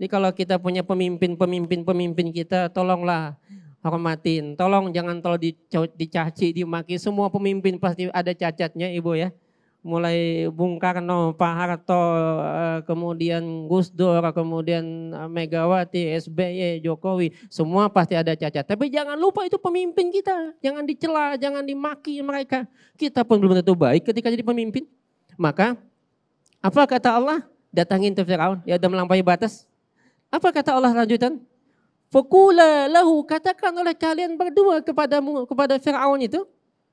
Jadi kalau kita punya pemimpin-pemimpin-pemimpin kita, tolonglah hormatin. Tolong jangan tolong dicaci, dimaki. Semua pemimpin pasti ada cacatnya ibu ya mulai Bung Karno, Pak Harto, eh, kemudian Gus Dur, kemudian eh, Megawati, SBY, Jokowi, semua pasti ada cacat. Tapi jangan lupa itu pemimpin kita, jangan dicela, jangan dimaki mereka. Kita pun belum tentu baik ketika jadi pemimpin. Maka apa kata Allah? Datangin ke Firaun, ya ada melampaui batas. Apa kata Allah lanjutan? Fakula lahu katakan oleh kalian berdua kepada kepada Firaun itu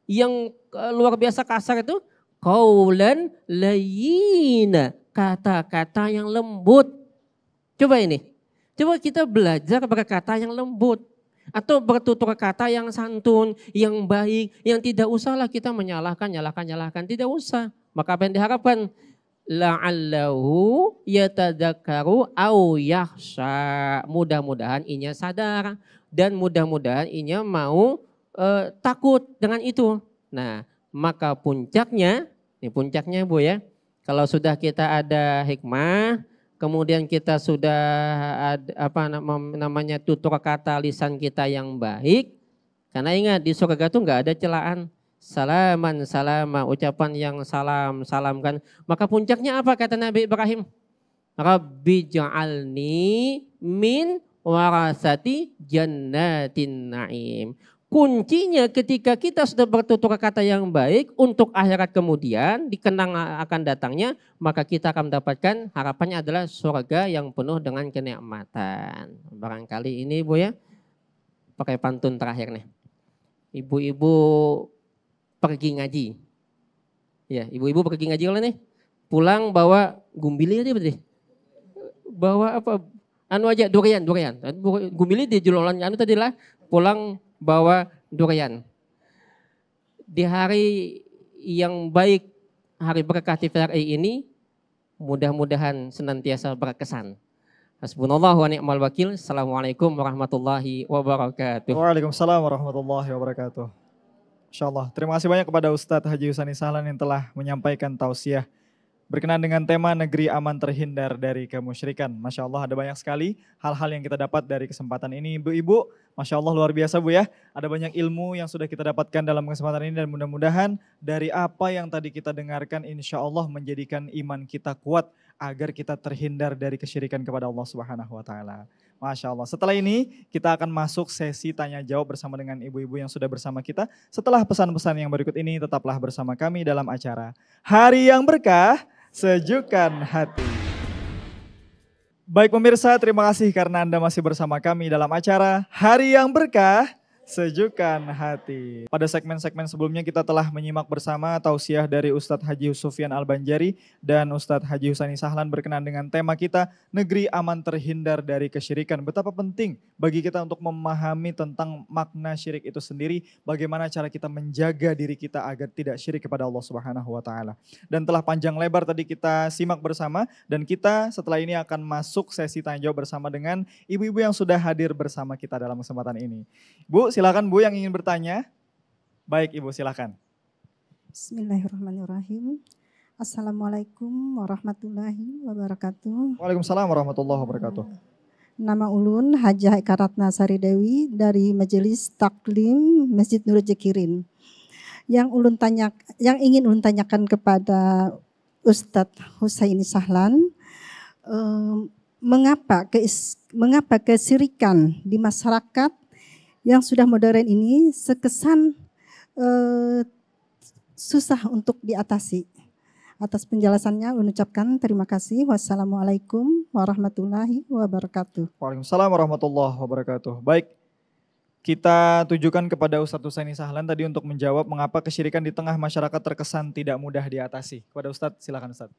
yang eh, luar biasa kasar itu kaulan layina. Kata-kata yang lembut. Coba ini. Coba kita belajar berkata yang lembut. Atau bertutur kata yang santun, yang baik, yang tidak usahlah kita menyalahkan, nyalahkan, nyalahkan. Tidak usah. Maka apa yang diharapkan? la'allahu yatadakaru au yahsha. Mudah-mudahan inya sadar dan mudah-mudahan inya mau e, takut dengan itu. Nah, maka puncaknya ini puncaknya Bu ya. Kalau sudah kita ada hikmah, kemudian kita sudah ada, apa namanya tutur kata lisan kita yang baik. Karena ingat di surga itu nggak ada celaan. Salaman, salama, ucapan yang salam, salamkan. Maka puncaknya apa kata Nabi Ibrahim? Rabbi ja'alni min warasati jannatin na'im kuncinya ketika kita sudah bertutur kata yang baik untuk akhirat kemudian dikenang akan datangnya maka kita akan mendapatkan harapannya adalah surga yang penuh dengan kenikmatan. Barangkali ini ibu ya pakai pantun terakhir nih. Ibu-ibu pergi ngaji. Ya, ibu-ibu pergi ngaji kalau nih. Pulang bawa gumbili tadi berarti. Bawa apa? Anu aja durian, durian. Gumbili di jualan anu tadi lah pulang bawa durian. Di hari yang baik, hari berkah TVRI ini, mudah-mudahan senantiasa berkesan. Hasbunallah wa ni'mal wakil. Assalamualaikum warahmatullahi wabarakatuh. Waalaikumsalam warahmatullahi wabarakatuh. InsyaAllah. Terima kasih banyak kepada Ustadz Haji Husani Sahlan yang telah menyampaikan tausiah berkenaan dengan tema negeri aman terhindar dari kemusyrikan. Masya Allah ada banyak sekali hal-hal yang kita dapat dari kesempatan ini. Ibu-ibu, Masya Allah luar biasa Bu ya. Ada banyak ilmu yang sudah kita dapatkan dalam kesempatan ini dan mudah-mudahan dari apa yang tadi kita dengarkan insya Allah menjadikan iman kita kuat agar kita terhindar dari kesyirikan kepada Allah Subhanahu wa taala. Masya Allah. Setelah ini kita akan masuk sesi tanya jawab bersama dengan ibu-ibu yang sudah bersama kita. Setelah pesan-pesan yang berikut ini tetaplah bersama kami dalam acara Hari yang Berkah Sejukkan hati. Baik pemirsa, terima kasih karena Anda masih bersama kami dalam acara Hari yang Berkah Sejukkan hati. Pada segmen-segmen sebelumnya kita telah menyimak bersama tausiah dari Ustadz Haji Sufyan Al-Banjari dan Ustadz Haji Husani Sahlan berkenan dengan tema kita Negeri Aman Terhindar dari Kesyirikan. Betapa penting bagi kita untuk memahami tentang makna syirik itu sendiri, bagaimana cara kita menjaga diri kita agar tidak syirik kepada Allah Subhanahu wa taala. Dan telah panjang lebar tadi kita simak bersama dan kita setelah ini akan masuk sesi tanya jawab bersama dengan ibu-ibu yang sudah hadir bersama kita dalam kesempatan ini. Bu, silakan Bu yang ingin bertanya. Baik Ibu, silakan. Bismillahirrahmanirrahim. Assalamualaikum warahmatullahi wabarakatuh. Waalaikumsalam warahmatullahi wabarakatuh. Nama Ulun Haji Eka Ratnasari Dewi dari Majelis Taklim Masjid Nur Jekirin. Yang Ulun tanya, yang ingin Ulun tanyakan kepada Ustadz Husaini Sahlan, eh, mengapa ke, mengapa kesirikan di masyarakat yang sudah modern ini sekesan eh, susah untuk diatasi. Atas penjelasannya mengucapkan terima kasih. Wassalamualaikum warahmatullahi wabarakatuh. Waalaikumsalam warahmatullahi wabarakatuh. Baik, kita tujukan kepada Ustadz Husaini Sahlan tadi untuk menjawab mengapa kesyirikan di tengah masyarakat terkesan tidak mudah diatasi. Kepada Ustadz, silakan Ustadz.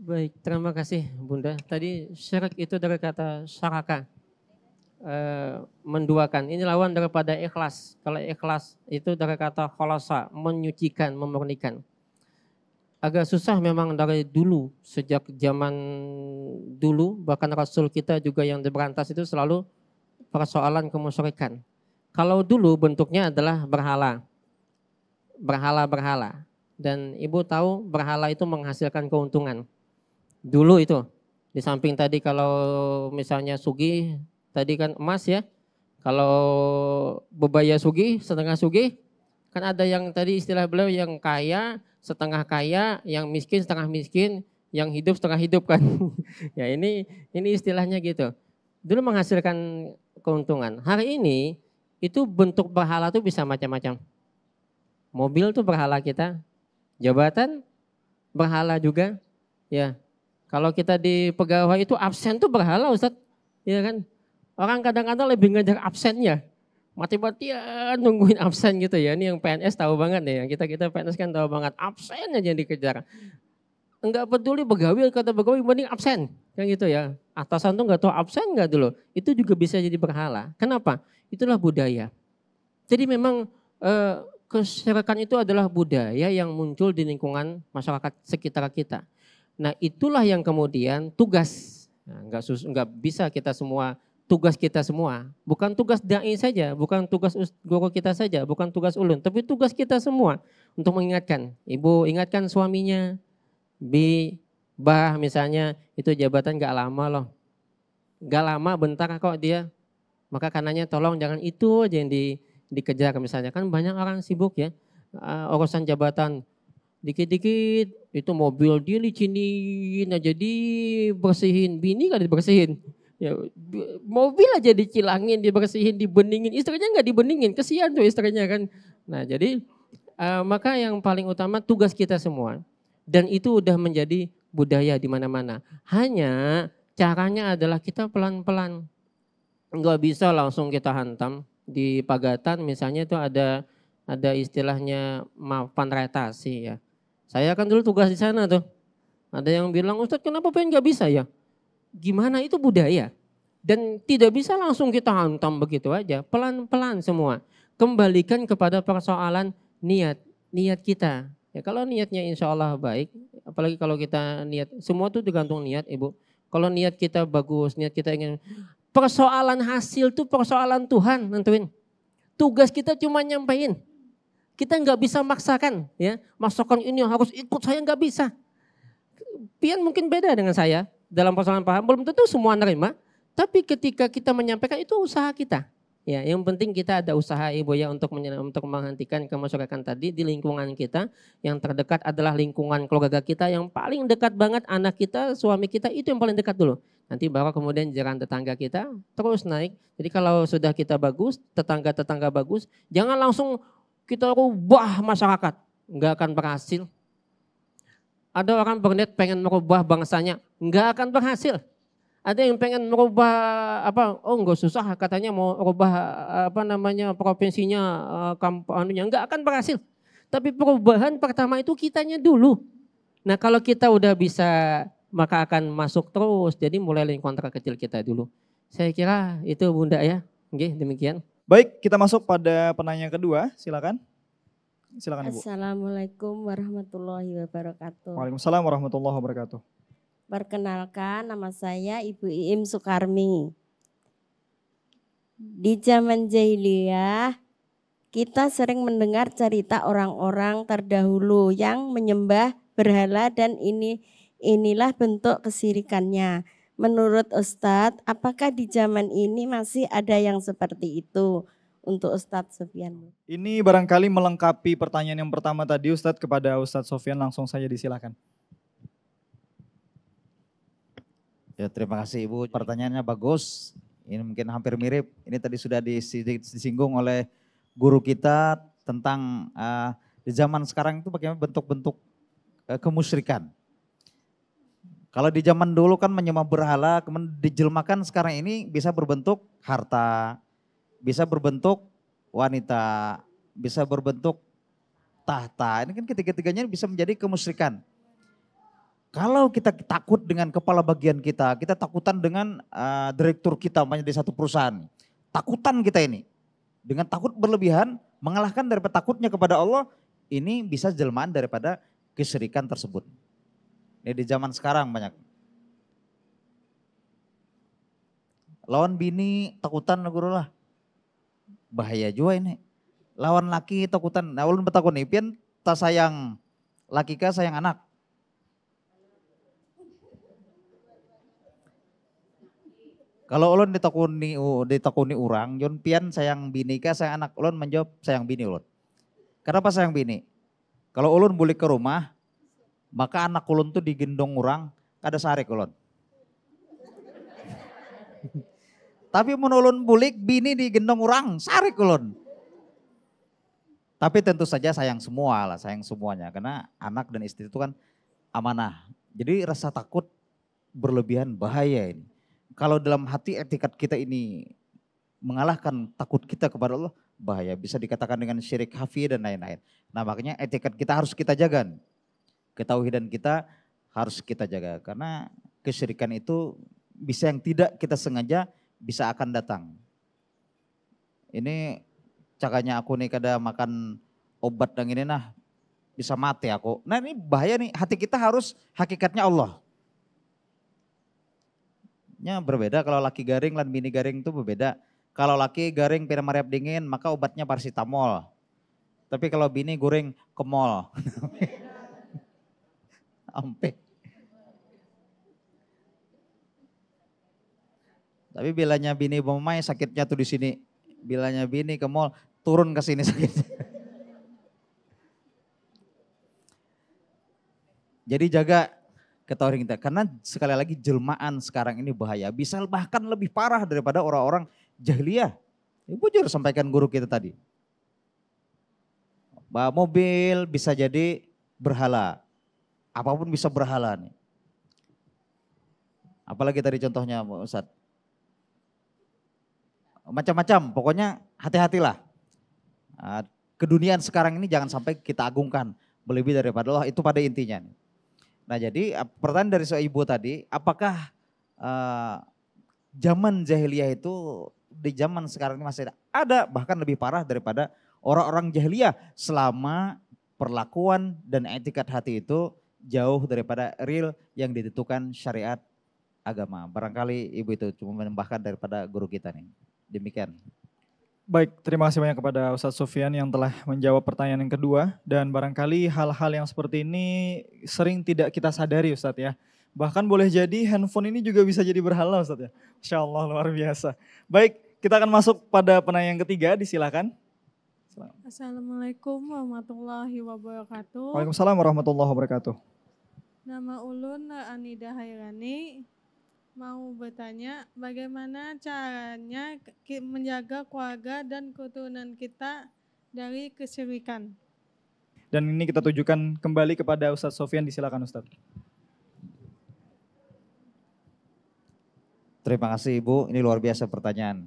Baik, terima kasih Bunda. Tadi syirik itu dari kata syaraka. Eh, menduakan. Ini lawan daripada ikhlas. Kalau ikhlas itu dari kata kolosa menyucikan, memurnikan. Agak susah memang dari dulu, sejak zaman dulu, bahkan Rasul kita juga yang diberantas itu selalu persoalan kemusyrikan. Kalau dulu bentuknya adalah berhala. Berhala-berhala. Dan ibu tahu berhala itu menghasilkan keuntungan. Dulu itu. Di samping tadi kalau misalnya Sugi Tadi kan emas ya. Kalau bebaya sugi, setengah sugi, kan ada yang tadi istilah beliau yang kaya, setengah kaya, yang miskin, setengah miskin, yang hidup setengah hidup kan. ya ini ini istilahnya gitu. Dulu menghasilkan keuntungan. Hari ini itu bentuk berhala tuh bisa macam-macam. Mobil tuh berhala kita, jabatan berhala juga. Ya. Kalau kita di pegawai itu absen tuh berhala Ustaz. Iya kan? Orang kadang-kadang lebih ngejar absennya. Mati-matian nungguin absen gitu ya. Ini yang PNS tahu banget nih. Yang kita-kita PNS kan tahu banget. Absen aja yang dikejar. Enggak peduli pegawai kata pegawai mending absen. Kan gitu ya. Atasan tuh enggak tahu absen enggak dulu. Itu juga bisa jadi berhala. Kenapa? Itulah budaya. Jadi memang eh, keserakan itu adalah budaya yang muncul di lingkungan masyarakat sekitar kita. Nah itulah yang kemudian tugas. Nah, enggak, sus, enggak bisa kita semua tugas kita semua. Bukan tugas dai saja, bukan tugas guru kita saja, bukan tugas ulun, tapi tugas kita semua untuk mengingatkan. Ibu ingatkan suaminya, bi, bah misalnya, itu jabatan gak lama loh. Gak lama bentar kok dia. Maka karenanya tolong jangan itu aja yang di, dikejar misalnya. Kan banyak orang sibuk ya, uh, urusan jabatan. Dikit-dikit itu mobil dia licinin aja dibersihin, bini gak dibersihin Ya, mobil aja dicilangin, dibersihin, dibeningin. Istrinya nggak dibeningin, kesian tuh istrinya kan. Nah jadi uh, maka yang paling utama tugas kita semua. Dan itu udah menjadi budaya di mana-mana. Hanya caranya adalah kita pelan-pelan. Enggak bisa langsung kita hantam. Di Pagatan misalnya itu ada ada istilahnya mapan retasi ya. Saya kan dulu tugas di sana tuh. Ada yang bilang, Ustadz kenapa pengen nggak bisa ya? gimana itu budaya. Dan tidak bisa langsung kita hantam begitu aja, pelan-pelan semua. Kembalikan kepada persoalan niat, niat kita. Ya, kalau niatnya insya Allah baik, apalagi kalau kita niat, semua itu tergantung niat Ibu. Kalau niat kita bagus, niat kita ingin, persoalan hasil tuh persoalan Tuhan nentuin. Tugas kita cuma nyampain. Kita nggak bisa maksakan ya. masukkan ini harus ikut saya nggak bisa. Pian mungkin beda dengan saya dalam persoalan paham belum tentu semua nerima, tapi ketika kita menyampaikan itu usaha kita. Ya, yang penting kita ada usaha Ibu ya untuk untuk menghentikan kemasyarakatan tadi di lingkungan kita yang terdekat adalah lingkungan keluarga kita yang paling dekat banget anak kita, suami kita itu yang paling dekat dulu. Nanti baru kemudian jalan tetangga kita terus naik. Jadi kalau sudah kita bagus, tetangga-tetangga bagus, jangan langsung kita rubah masyarakat. nggak akan berhasil. Ada orang berniat pengen merubah bangsanya, nggak akan berhasil. Ada yang pengen merubah apa? Oh nggak susah, katanya mau merubah apa namanya provinsinya, eh, kampanyenya, nggak akan berhasil. Tapi perubahan pertama itu kitanya dulu. Nah kalau kita udah bisa maka akan masuk terus. Jadi mulai lingkungan terkecil kita dulu. Saya kira itu Bunda ya. Oke, demikian. Baik, kita masuk pada penanya kedua. Silakan. Silakan Ibu. Assalamualaikum warahmatullahi wabarakatuh. Waalaikumsalam warahmatullahi wabarakatuh. Perkenalkan nama saya Ibu Iim Sukarmi. Di zaman jahiliyah kita sering mendengar cerita orang-orang terdahulu yang menyembah berhala dan ini inilah bentuk kesirikannya. Menurut Ustadz, apakah di zaman ini masih ada yang seperti itu? untuk Ustadz Sofian. Ini barangkali melengkapi pertanyaan yang pertama tadi Ustadz kepada Ustadz Sofian langsung saja disilakan. Ya terima kasih Ibu. Pertanyaannya bagus. Ini mungkin hampir mirip. Ini tadi sudah disinggung oleh guru kita tentang uh, di zaman sekarang itu bagaimana bentuk-bentuk uh, kemusyrikan. Kalau di zaman dulu kan menyembah berhala, kemudian dijelmakan sekarang ini bisa berbentuk harta, bisa berbentuk wanita, bisa berbentuk tahta. Ini kan ketiga-tiganya bisa menjadi kemusyrikan. Kalau kita takut dengan kepala bagian kita, kita takutan dengan uh, direktur kita umpamanya di satu perusahaan. Takutan kita ini. Dengan takut berlebihan mengalahkan daripada takutnya kepada Allah, ini bisa jelmaan daripada kesyirikan tersebut. Ini di zaman sekarang banyak lawan bini takutan guru lah bahaya juga ini. Lawan laki takutan, nah ulun betakun pian tak sayang laki kah sayang anak. Kalau ulun ditakuni ditakuni orang, John pian sayang bini kah sayang anak, ulun menjawab sayang bini ulun. Kenapa sayang bini? Kalau ulun boleh ke rumah, maka anak ulun tuh digendong orang, kada sarik ulun. Tapi menolong bulik bini digendong orang, sari kulon. Tapi tentu saja sayang semua lah, sayang semuanya. Karena anak dan istri itu kan amanah. Jadi rasa takut berlebihan bahaya ini. Kalau dalam hati etikat kita ini mengalahkan takut kita kepada Allah, bahaya. Bisa dikatakan dengan syirik hafi dan lain-lain. Nah makanya etikat kita harus kita jaga. ketahui dan kita harus kita jaga. Karena kesyirikan itu bisa yang tidak kita sengaja bisa akan datang. Ini cakanya aku nih kada makan obat dan ini nah bisa mati aku. Nah ini bahaya nih, hati kita harus hakikatnya Allah. Ya berbeda kalau laki garing dan bini garing itu berbeda. Kalau laki garing pina mariap dingin maka obatnya parasitamol. Tapi kalau bini goreng kemol. Ampe. Tapi bilanya bini pemain sakitnya tuh di sini. Bilanya bini ke mall turun ke sini sakitnya. Jadi jaga ketahuan kita karena sekali lagi jelmaan sekarang ini bahaya. Bisa bahkan lebih parah daripada orang-orang jahiliyah. Ibu ya, jujur sampaikan guru kita tadi. Bawa mobil bisa jadi berhala. Apapun bisa berhala nih. Apalagi tadi contohnya Ustadz macam-macam. Pokoknya hati-hatilah. Ah, Keduniaan sekarang ini jangan sampai kita agungkan lebih daripada Allah itu pada intinya. Nah jadi pertanyaan dari soal ibu tadi, apakah ah, zaman jahiliyah itu di zaman sekarang ini masih ada, ada bahkan lebih parah daripada orang-orang jahiliyah selama perlakuan dan etikat hati itu jauh daripada real yang ditentukan syariat agama. Barangkali ibu itu cuma menambahkan daripada guru kita nih. Demikian. Baik, terima kasih banyak kepada Ustadz Sofian yang telah menjawab pertanyaan yang kedua. Dan barangkali hal-hal yang seperti ini sering tidak kita sadari Ustadz ya. Bahkan boleh jadi handphone ini juga bisa jadi berhala Ustadz ya. Insya Allah luar biasa. Baik, kita akan masuk pada penanya yang ketiga, disilakan. Assalamualaikum warahmatullahi wabarakatuh. Waalaikumsalam warahmatullahi wabarakatuh. Nama Ulun Anida Hairani, mau bertanya bagaimana caranya menjaga keluarga dan keturunan kita dari kesyirikan. Dan ini kita tujukan kembali kepada Ustadz Sofian, disilakan Ustadz. Terima kasih Ibu, ini luar biasa pertanyaan.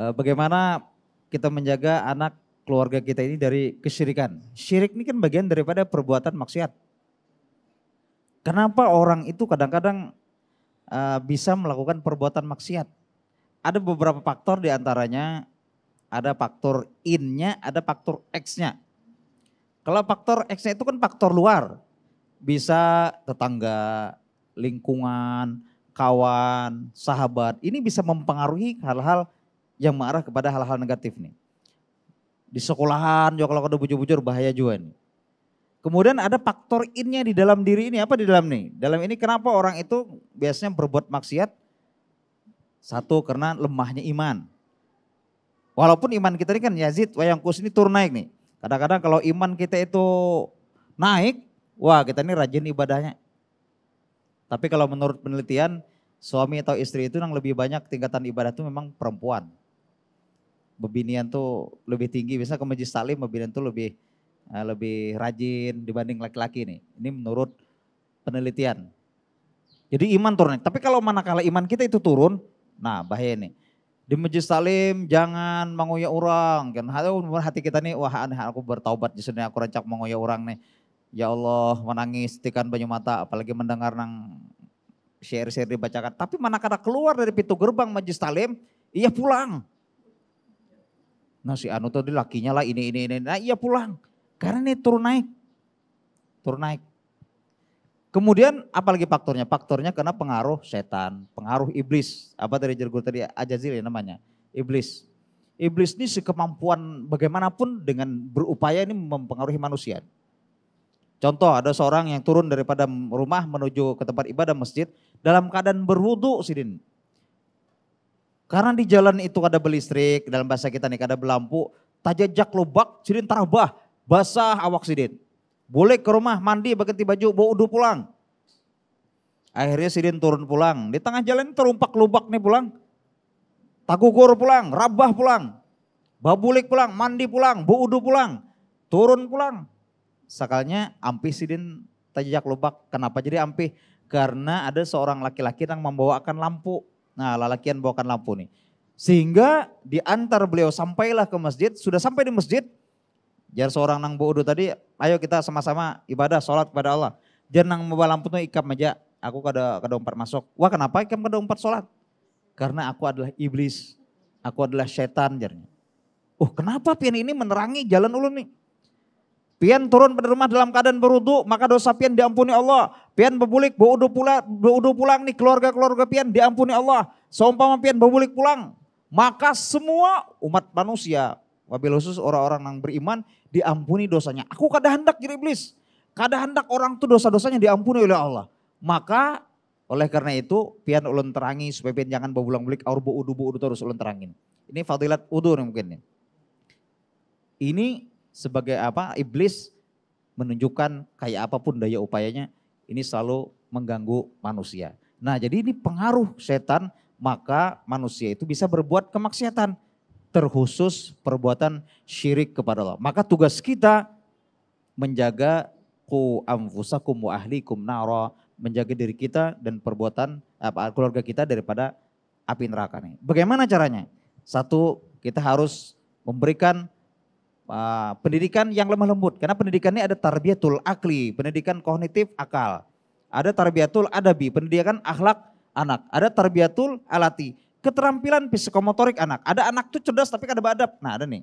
Eh, bagaimana kita menjaga anak keluarga kita ini dari kesyirikan? Syirik ini kan bagian daripada perbuatan maksiat Kenapa orang itu kadang-kadang uh, bisa melakukan perbuatan maksiat? Ada beberapa faktor diantaranya ada faktor innya, ada faktor X-nya. Kalau faktor X-nya itu kan faktor luar. Bisa tetangga, lingkungan, kawan, sahabat. Ini bisa mempengaruhi hal-hal yang mengarah kepada hal-hal negatif nih. Di sekolahan juga kalau ada bujur-bujur bahaya juga nih Kemudian ada faktor innya di dalam diri ini, apa di dalam nih? Dalam ini kenapa orang itu biasanya berbuat maksiat? Satu, karena lemahnya iman. Walaupun iman kita ini kan Yazid, kus ini turun naik nih. Kadang-kadang kalau iman kita itu naik, wah kita ini rajin ibadahnya. Tapi kalau menurut penelitian, suami atau istri itu yang lebih banyak tingkatan ibadah itu memang perempuan. Bebinian tuh lebih tinggi, bisa ke majlis salim, bebinian tuh lebih Eh, lebih rajin dibanding laki-laki nih. Ini menurut penelitian. Jadi iman turun. Tapi kalau manakala iman kita itu turun, nah bahaya nih. Di Majlis salim jangan mengoyak orang. Kan hati kita nih, wah aneh aku bertaubat di sini aku rancak mengoyak orang nih. Ya Allah menangis tikan banyu mata apalagi mendengar nang share-share dibacakan. Tapi manakala keluar dari pintu gerbang Majlis Salim, ia pulang. Nah si Anu tadi lakinya lah ini, ini, ini. Nah iya pulang. Karena ini turun naik. Turun naik. Kemudian apalagi faktornya? Faktornya karena pengaruh setan, pengaruh iblis. Apa tadi jergo tadi? Ajazil ya namanya. Iblis. Iblis ini sekemampuan bagaimanapun dengan berupaya ini mempengaruhi manusia. Contoh ada seorang yang turun daripada rumah menuju ke tempat ibadah masjid dalam keadaan berwudu sidin. Karena di jalan itu ada belistrik, dalam bahasa kita nih ada belampu, tajajak lubak sidin tarabah basah awak sidin. Boleh ke rumah mandi berganti baju, bawa udu pulang. Akhirnya sidin turun pulang. Di tengah jalan terumpak lubak nih pulang. takukur pulang, rabah pulang. Babulik pulang, mandi pulang, bawa udu pulang. Turun pulang. Sakalnya ampi sidin tajak lubak. Kenapa jadi ampi Karena ada seorang laki-laki yang membawakan lampu. Nah laki-laki yang bawakan lampu nih. Sehingga diantar beliau sampailah ke masjid. Sudah sampai di masjid, Jar seorang nang bodoh tadi, ayo kita sama-sama ibadah, sholat kepada Allah. Jar nang membalam pun ikam aja, aku kada kada umpat masuk. Wah kenapa ikam kada umpat sholat? Karena aku adalah iblis, aku adalah setan jarnya. Oh uh, kenapa pian ini menerangi jalan ulun nih? Pian turun pada rumah dalam keadaan berudu, maka dosa pian diampuni Allah. Pian berbulik, berudu pulang, berudu pulang nih keluarga-keluarga pian diampuni Allah. Seumpama pian berbulik pulang, maka semua umat manusia, wabil khusus orang-orang yang beriman, diampuni dosanya. Aku kada hendak jadi iblis. Kada hendak orang tuh dosa-dosanya diampuni oleh Allah. Maka oleh karena itu pian ulun terangi supaya pian jangan bolong belik aur bu udu bu udu terus ulun terangin. Ini fadilat udu nih mungkin nih. Ya. Ini sebagai apa iblis menunjukkan kayak apapun daya upayanya ini selalu mengganggu manusia. Nah jadi ini pengaruh setan maka manusia itu bisa berbuat kemaksiatan terkhusus perbuatan syirik kepada Allah. Maka tugas kita menjaga ku amfusakum wa ahlikum nara, menjaga diri kita dan perbuatan apa keluarga kita daripada api neraka nih. Bagaimana caranya? Satu, kita harus memberikan uh, pendidikan yang lemah lembut. Karena pendidikan ini ada tarbiyatul akli, pendidikan kognitif akal. Ada tarbiyatul adabi, pendidikan akhlak anak. Ada tarbiyatul alati, Keterampilan psikomotorik anak. Ada anak tuh cerdas tapi kada beradab. Nah ada nih.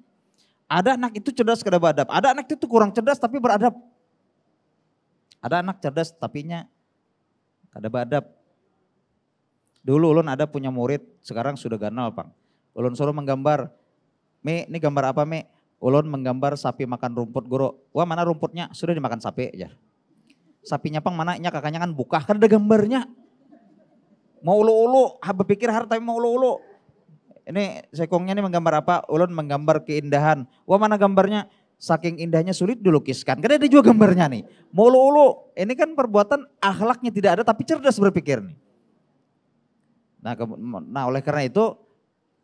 Ada anak itu cerdas kada beradab. Ada anak itu kurang cerdas tapi beradab. Ada anak cerdas tapi nya kada beradab. Dulu ulun ada punya murid, sekarang sudah ganal, Pang. Ulun suruh menggambar. Mi, ini gambar apa, Mi? Ulun menggambar sapi makan rumput, guru. Wah, mana rumputnya? Sudah dimakan sapi aja. Sapinya, Pang, mana? Nya kakaknya kan buka, kan ada gambarnya. Mau ulu-ulu, ah, berpikir harta tapi mau ulu-ulu. Ini sekongnya ini menggambar apa? Ulun menggambar keindahan. Wah mana gambarnya? Saking indahnya sulit dilukiskan. Karena ada juga gambarnya nih. Mau ulu-ulu, ini kan perbuatan akhlaknya tidak ada tapi cerdas berpikir nih. Nah, ke, nah oleh karena itu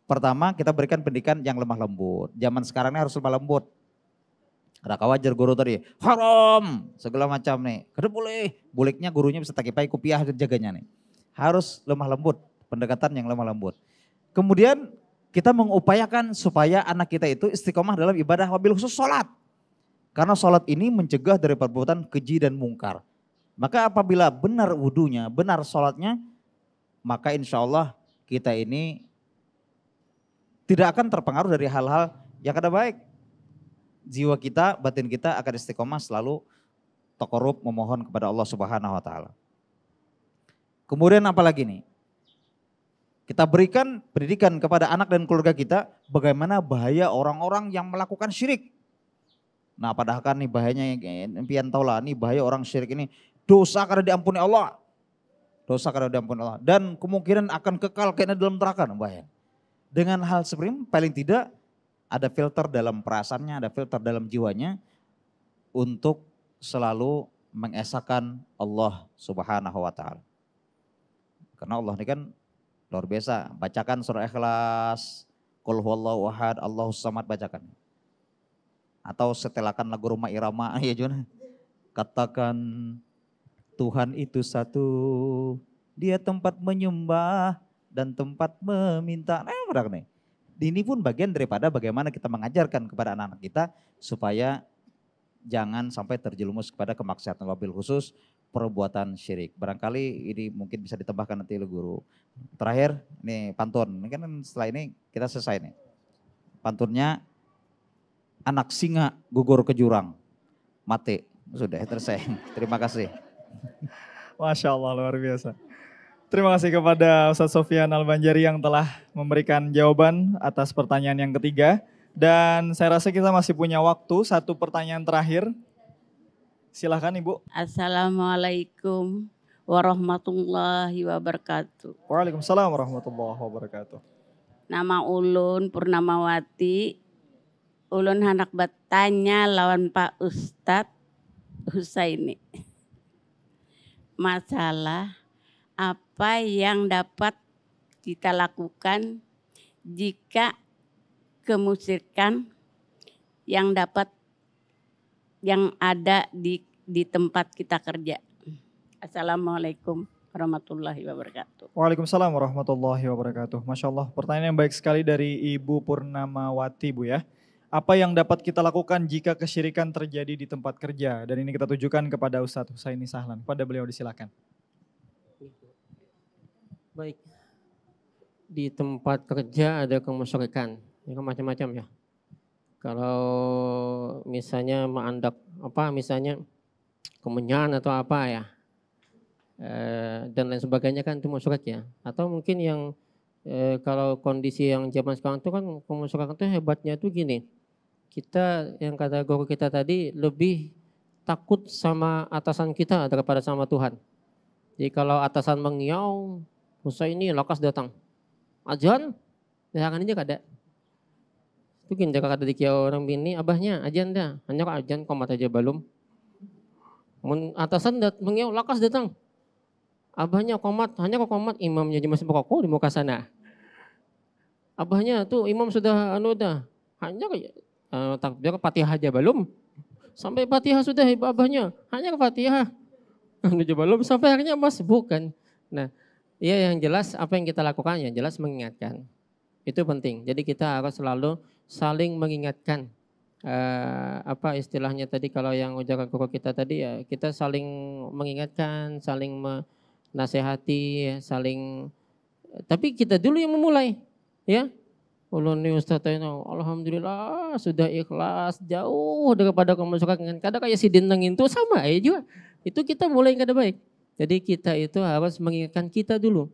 pertama kita berikan pendidikan yang lemah lembut. Zaman sekarang ini harus lemah lembut. Ada kawajar guru tadi, haram, segala macam nih. Kada boleh. Buliknya gurunya bisa takipai kupiah jaganya nih harus lemah lembut, pendekatan yang lemah lembut. Kemudian kita mengupayakan supaya anak kita itu istiqomah dalam ibadah wabil khusus sholat. Karena sholat ini mencegah dari perbuatan keji dan mungkar. Maka apabila benar wudhunya, benar sholatnya, maka insya Allah kita ini tidak akan terpengaruh dari hal-hal yang ada baik. Jiwa kita, batin kita akan istiqomah selalu tokorup memohon kepada Allah Subhanahu wa taala. Kemudian apa lagi nih? Kita berikan pendidikan kepada anak dan keluarga kita bagaimana bahaya orang-orang yang melakukan syirik. Nah padahal kan nih bahayanya, impian tau nih bahaya orang syirik ini dosa karena diampuni Allah. Dosa karena diampuni Allah. Dan kemungkinan akan kekal kayaknya dalam neraka. Nah, bahaya. Dengan hal seperti paling tidak ada filter dalam perasaannya, ada filter dalam jiwanya untuk selalu mengesahkan Allah Subhanahu wa taala. Karena Allah ini kan luar biasa. Bacakan surah ikhlas, kul huwallahu ahad, Allahu samad bacakan. Atau setelakan lagu rumah irama ya Jun. Katakan Tuhan itu satu, dia tempat menyembah dan tempat meminta. Nah, berak nih. Ini pun bagian daripada bagaimana kita mengajarkan kepada anak-anak kita supaya jangan sampai terjerumus kepada kemaksiatan wabil khusus perbuatan syirik. Barangkali ini mungkin bisa ditambahkan nanti lu guru. Terakhir, nih pantun. Ini kan setelah ini kita selesai nih. Pantunnya, anak singa gugur ke jurang, mati. Sudah selesai. Terima kasih. Masya Allah luar biasa. Terima kasih kepada Ustadz Sofian Al-Banjari yang telah memberikan jawaban atas pertanyaan yang ketiga. Dan saya rasa kita masih punya waktu satu pertanyaan terakhir Silahkan Ibu. Assalamualaikum warahmatullahi wabarakatuh. Waalaikumsalam warahmatullahi wabarakatuh. Nama Ulun Purnamawati. Ulun anak bertanya lawan Pak Ustadz Husaini. Masalah apa yang dapat kita lakukan jika kemusyrikan yang dapat yang ada di di tempat kita kerja. Assalamualaikum warahmatullahi wabarakatuh. Waalaikumsalam warahmatullahi wabarakatuh. Masya Allah, pertanyaan yang baik sekali dari Ibu Purnamawati Bu ya. Apa yang dapat kita lakukan jika kesyirikan terjadi di tempat kerja? Dan ini kita tujukan kepada Ustadz Husaini Sahlan. Pada beliau disilakan. Baik, di tempat kerja ada kemusyrikan, Ini kan macam-macam ya kalau misalnya mengandak apa misalnya kemenyan atau apa ya e, dan lain sebagainya kan itu musyrik ya atau mungkin yang e, kalau kondisi yang zaman sekarang itu kan musyrik itu hebatnya itu gini kita yang kata guru kita tadi lebih takut sama atasan kita daripada sama Tuhan jadi kalau atasan mengiau Musa ini lokas datang ajan ya kan ini gak ada itu kinjak kata dikia orang bini, abahnya ajan dah. Hanya kok ajan komat aja belum. Mun atasan dat mengiau lakas datang. Abahnya komat, hanya kok komat imamnya jemaah masih pokok di muka sana. Abahnya tuh imam sudah anu dah. Hanya kok uh, eh, takbir Fatihah aja belum. Sampai Fatihah sudah abahnya. Hanya ke Fatihah. Anu aja belum sampai akhirnya Mas bukan. Nah, Iya yang jelas apa yang kita lakukan yang jelas mengingatkan. Itu penting. Jadi kita harus selalu saling mengingatkan eh, apa istilahnya tadi kalau yang ujakan koko kita tadi ya kita saling mengingatkan, saling menasehati, ya, saling tapi kita dulu yang memulai ya. Ulun Alhamdulillah sudah ikhlas jauh daripada kamu suka dengan kadang kayak si dinding itu sama ya juga. Itu kita mulai yang kada baik. Jadi kita itu harus mengingatkan kita dulu.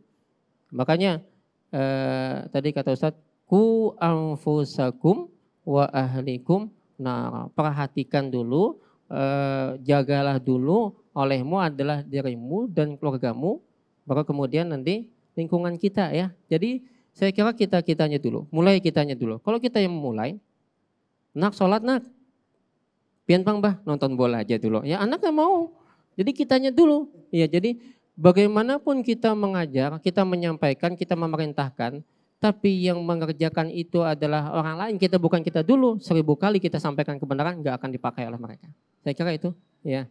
Makanya eh, tadi kata Ustadz ku anfusakum wa ahlikum nara. Perhatikan dulu, eh, jagalah dulu olehmu adalah dirimu dan keluargamu, baru kemudian nanti lingkungan kita ya. Jadi saya kira kita-kitanya dulu, mulai kitanya dulu. Kalau kita yang mulai, nak sholat nak, pian pang bah nonton bola aja dulu. Ya anaknya mau, jadi kitanya dulu. Ya jadi bagaimanapun kita mengajar, kita menyampaikan, kita memerintahkan, tapi yang mengerjakan itu adalah orang lain, kita bukan kita dulu, seribu kali kita sampaikan kebenaran nggak akan dipakai oleh mereka. Saya kira itu, ya.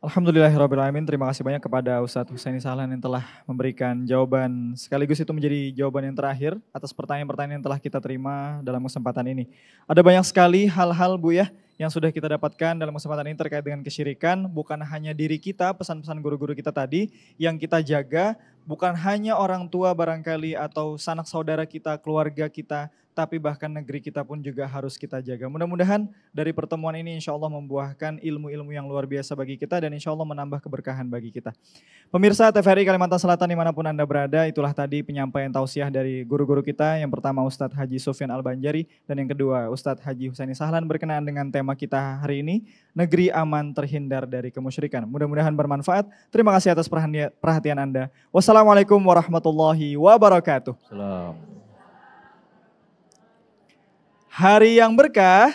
Alhamdulillahirrahmanirrahim, terima kasih banyak kepada Ustadz Husaini Salan yang telah memberikan jawaban, sekaligus itu menjadi jawaban yang terakhir atas pertanyaan-pertanyaan yang telah kita terima dalam kesempatan ini. Ada banyak sekali hal-hal Bu ya, yang sudah kita dapatkan dalam kesempatan ini terkait dengan kesyirikan, bukan hanya diri kita, pesan-pesan guru-guru kita tadi yang kita jaga, bukan hanya orang tua barangkali atau sanak saudara kita, keluarga kita, tapi bahkan negeri kita pun juga harus kita jaga. Mudah-mudahan dari pertemuan ini insya Allah membuahkan ilmu-ilmu yang luar biasa bagi kita dan insya Allah menambah keberkahan bagi kita. Pemirsa TVRI Kalimantan Selatan dimanapun Anda berada, itulah tadi penyampaian tausiah dari guru-guru kita. Yang pertama Ustadz Haji Sofyan Al-Banjari dan yang kedua Ustadz Haji Husaini Sahlan berkenaan dengan tema kita hari ini, Negeri Aman Terhindar dari Kemusyrikan. Mudah-mudahan bermanfaat. Terima kasih atas perhatian Anda. Wassalamualaikum warahmatullahi wabarakatuh. Assalamualaikum hari yang berkah.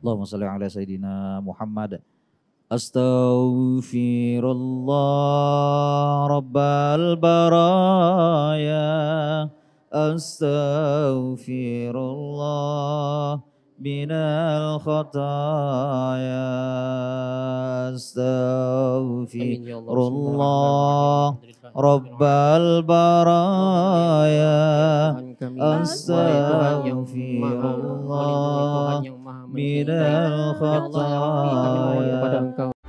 Allahumma salli ala Sayyidina Muhammad. Astaghfirullah Rabbal Baraya Astaghfirullah من الخطايا استغفر الله رب البرايا استغفر الله من الخطايا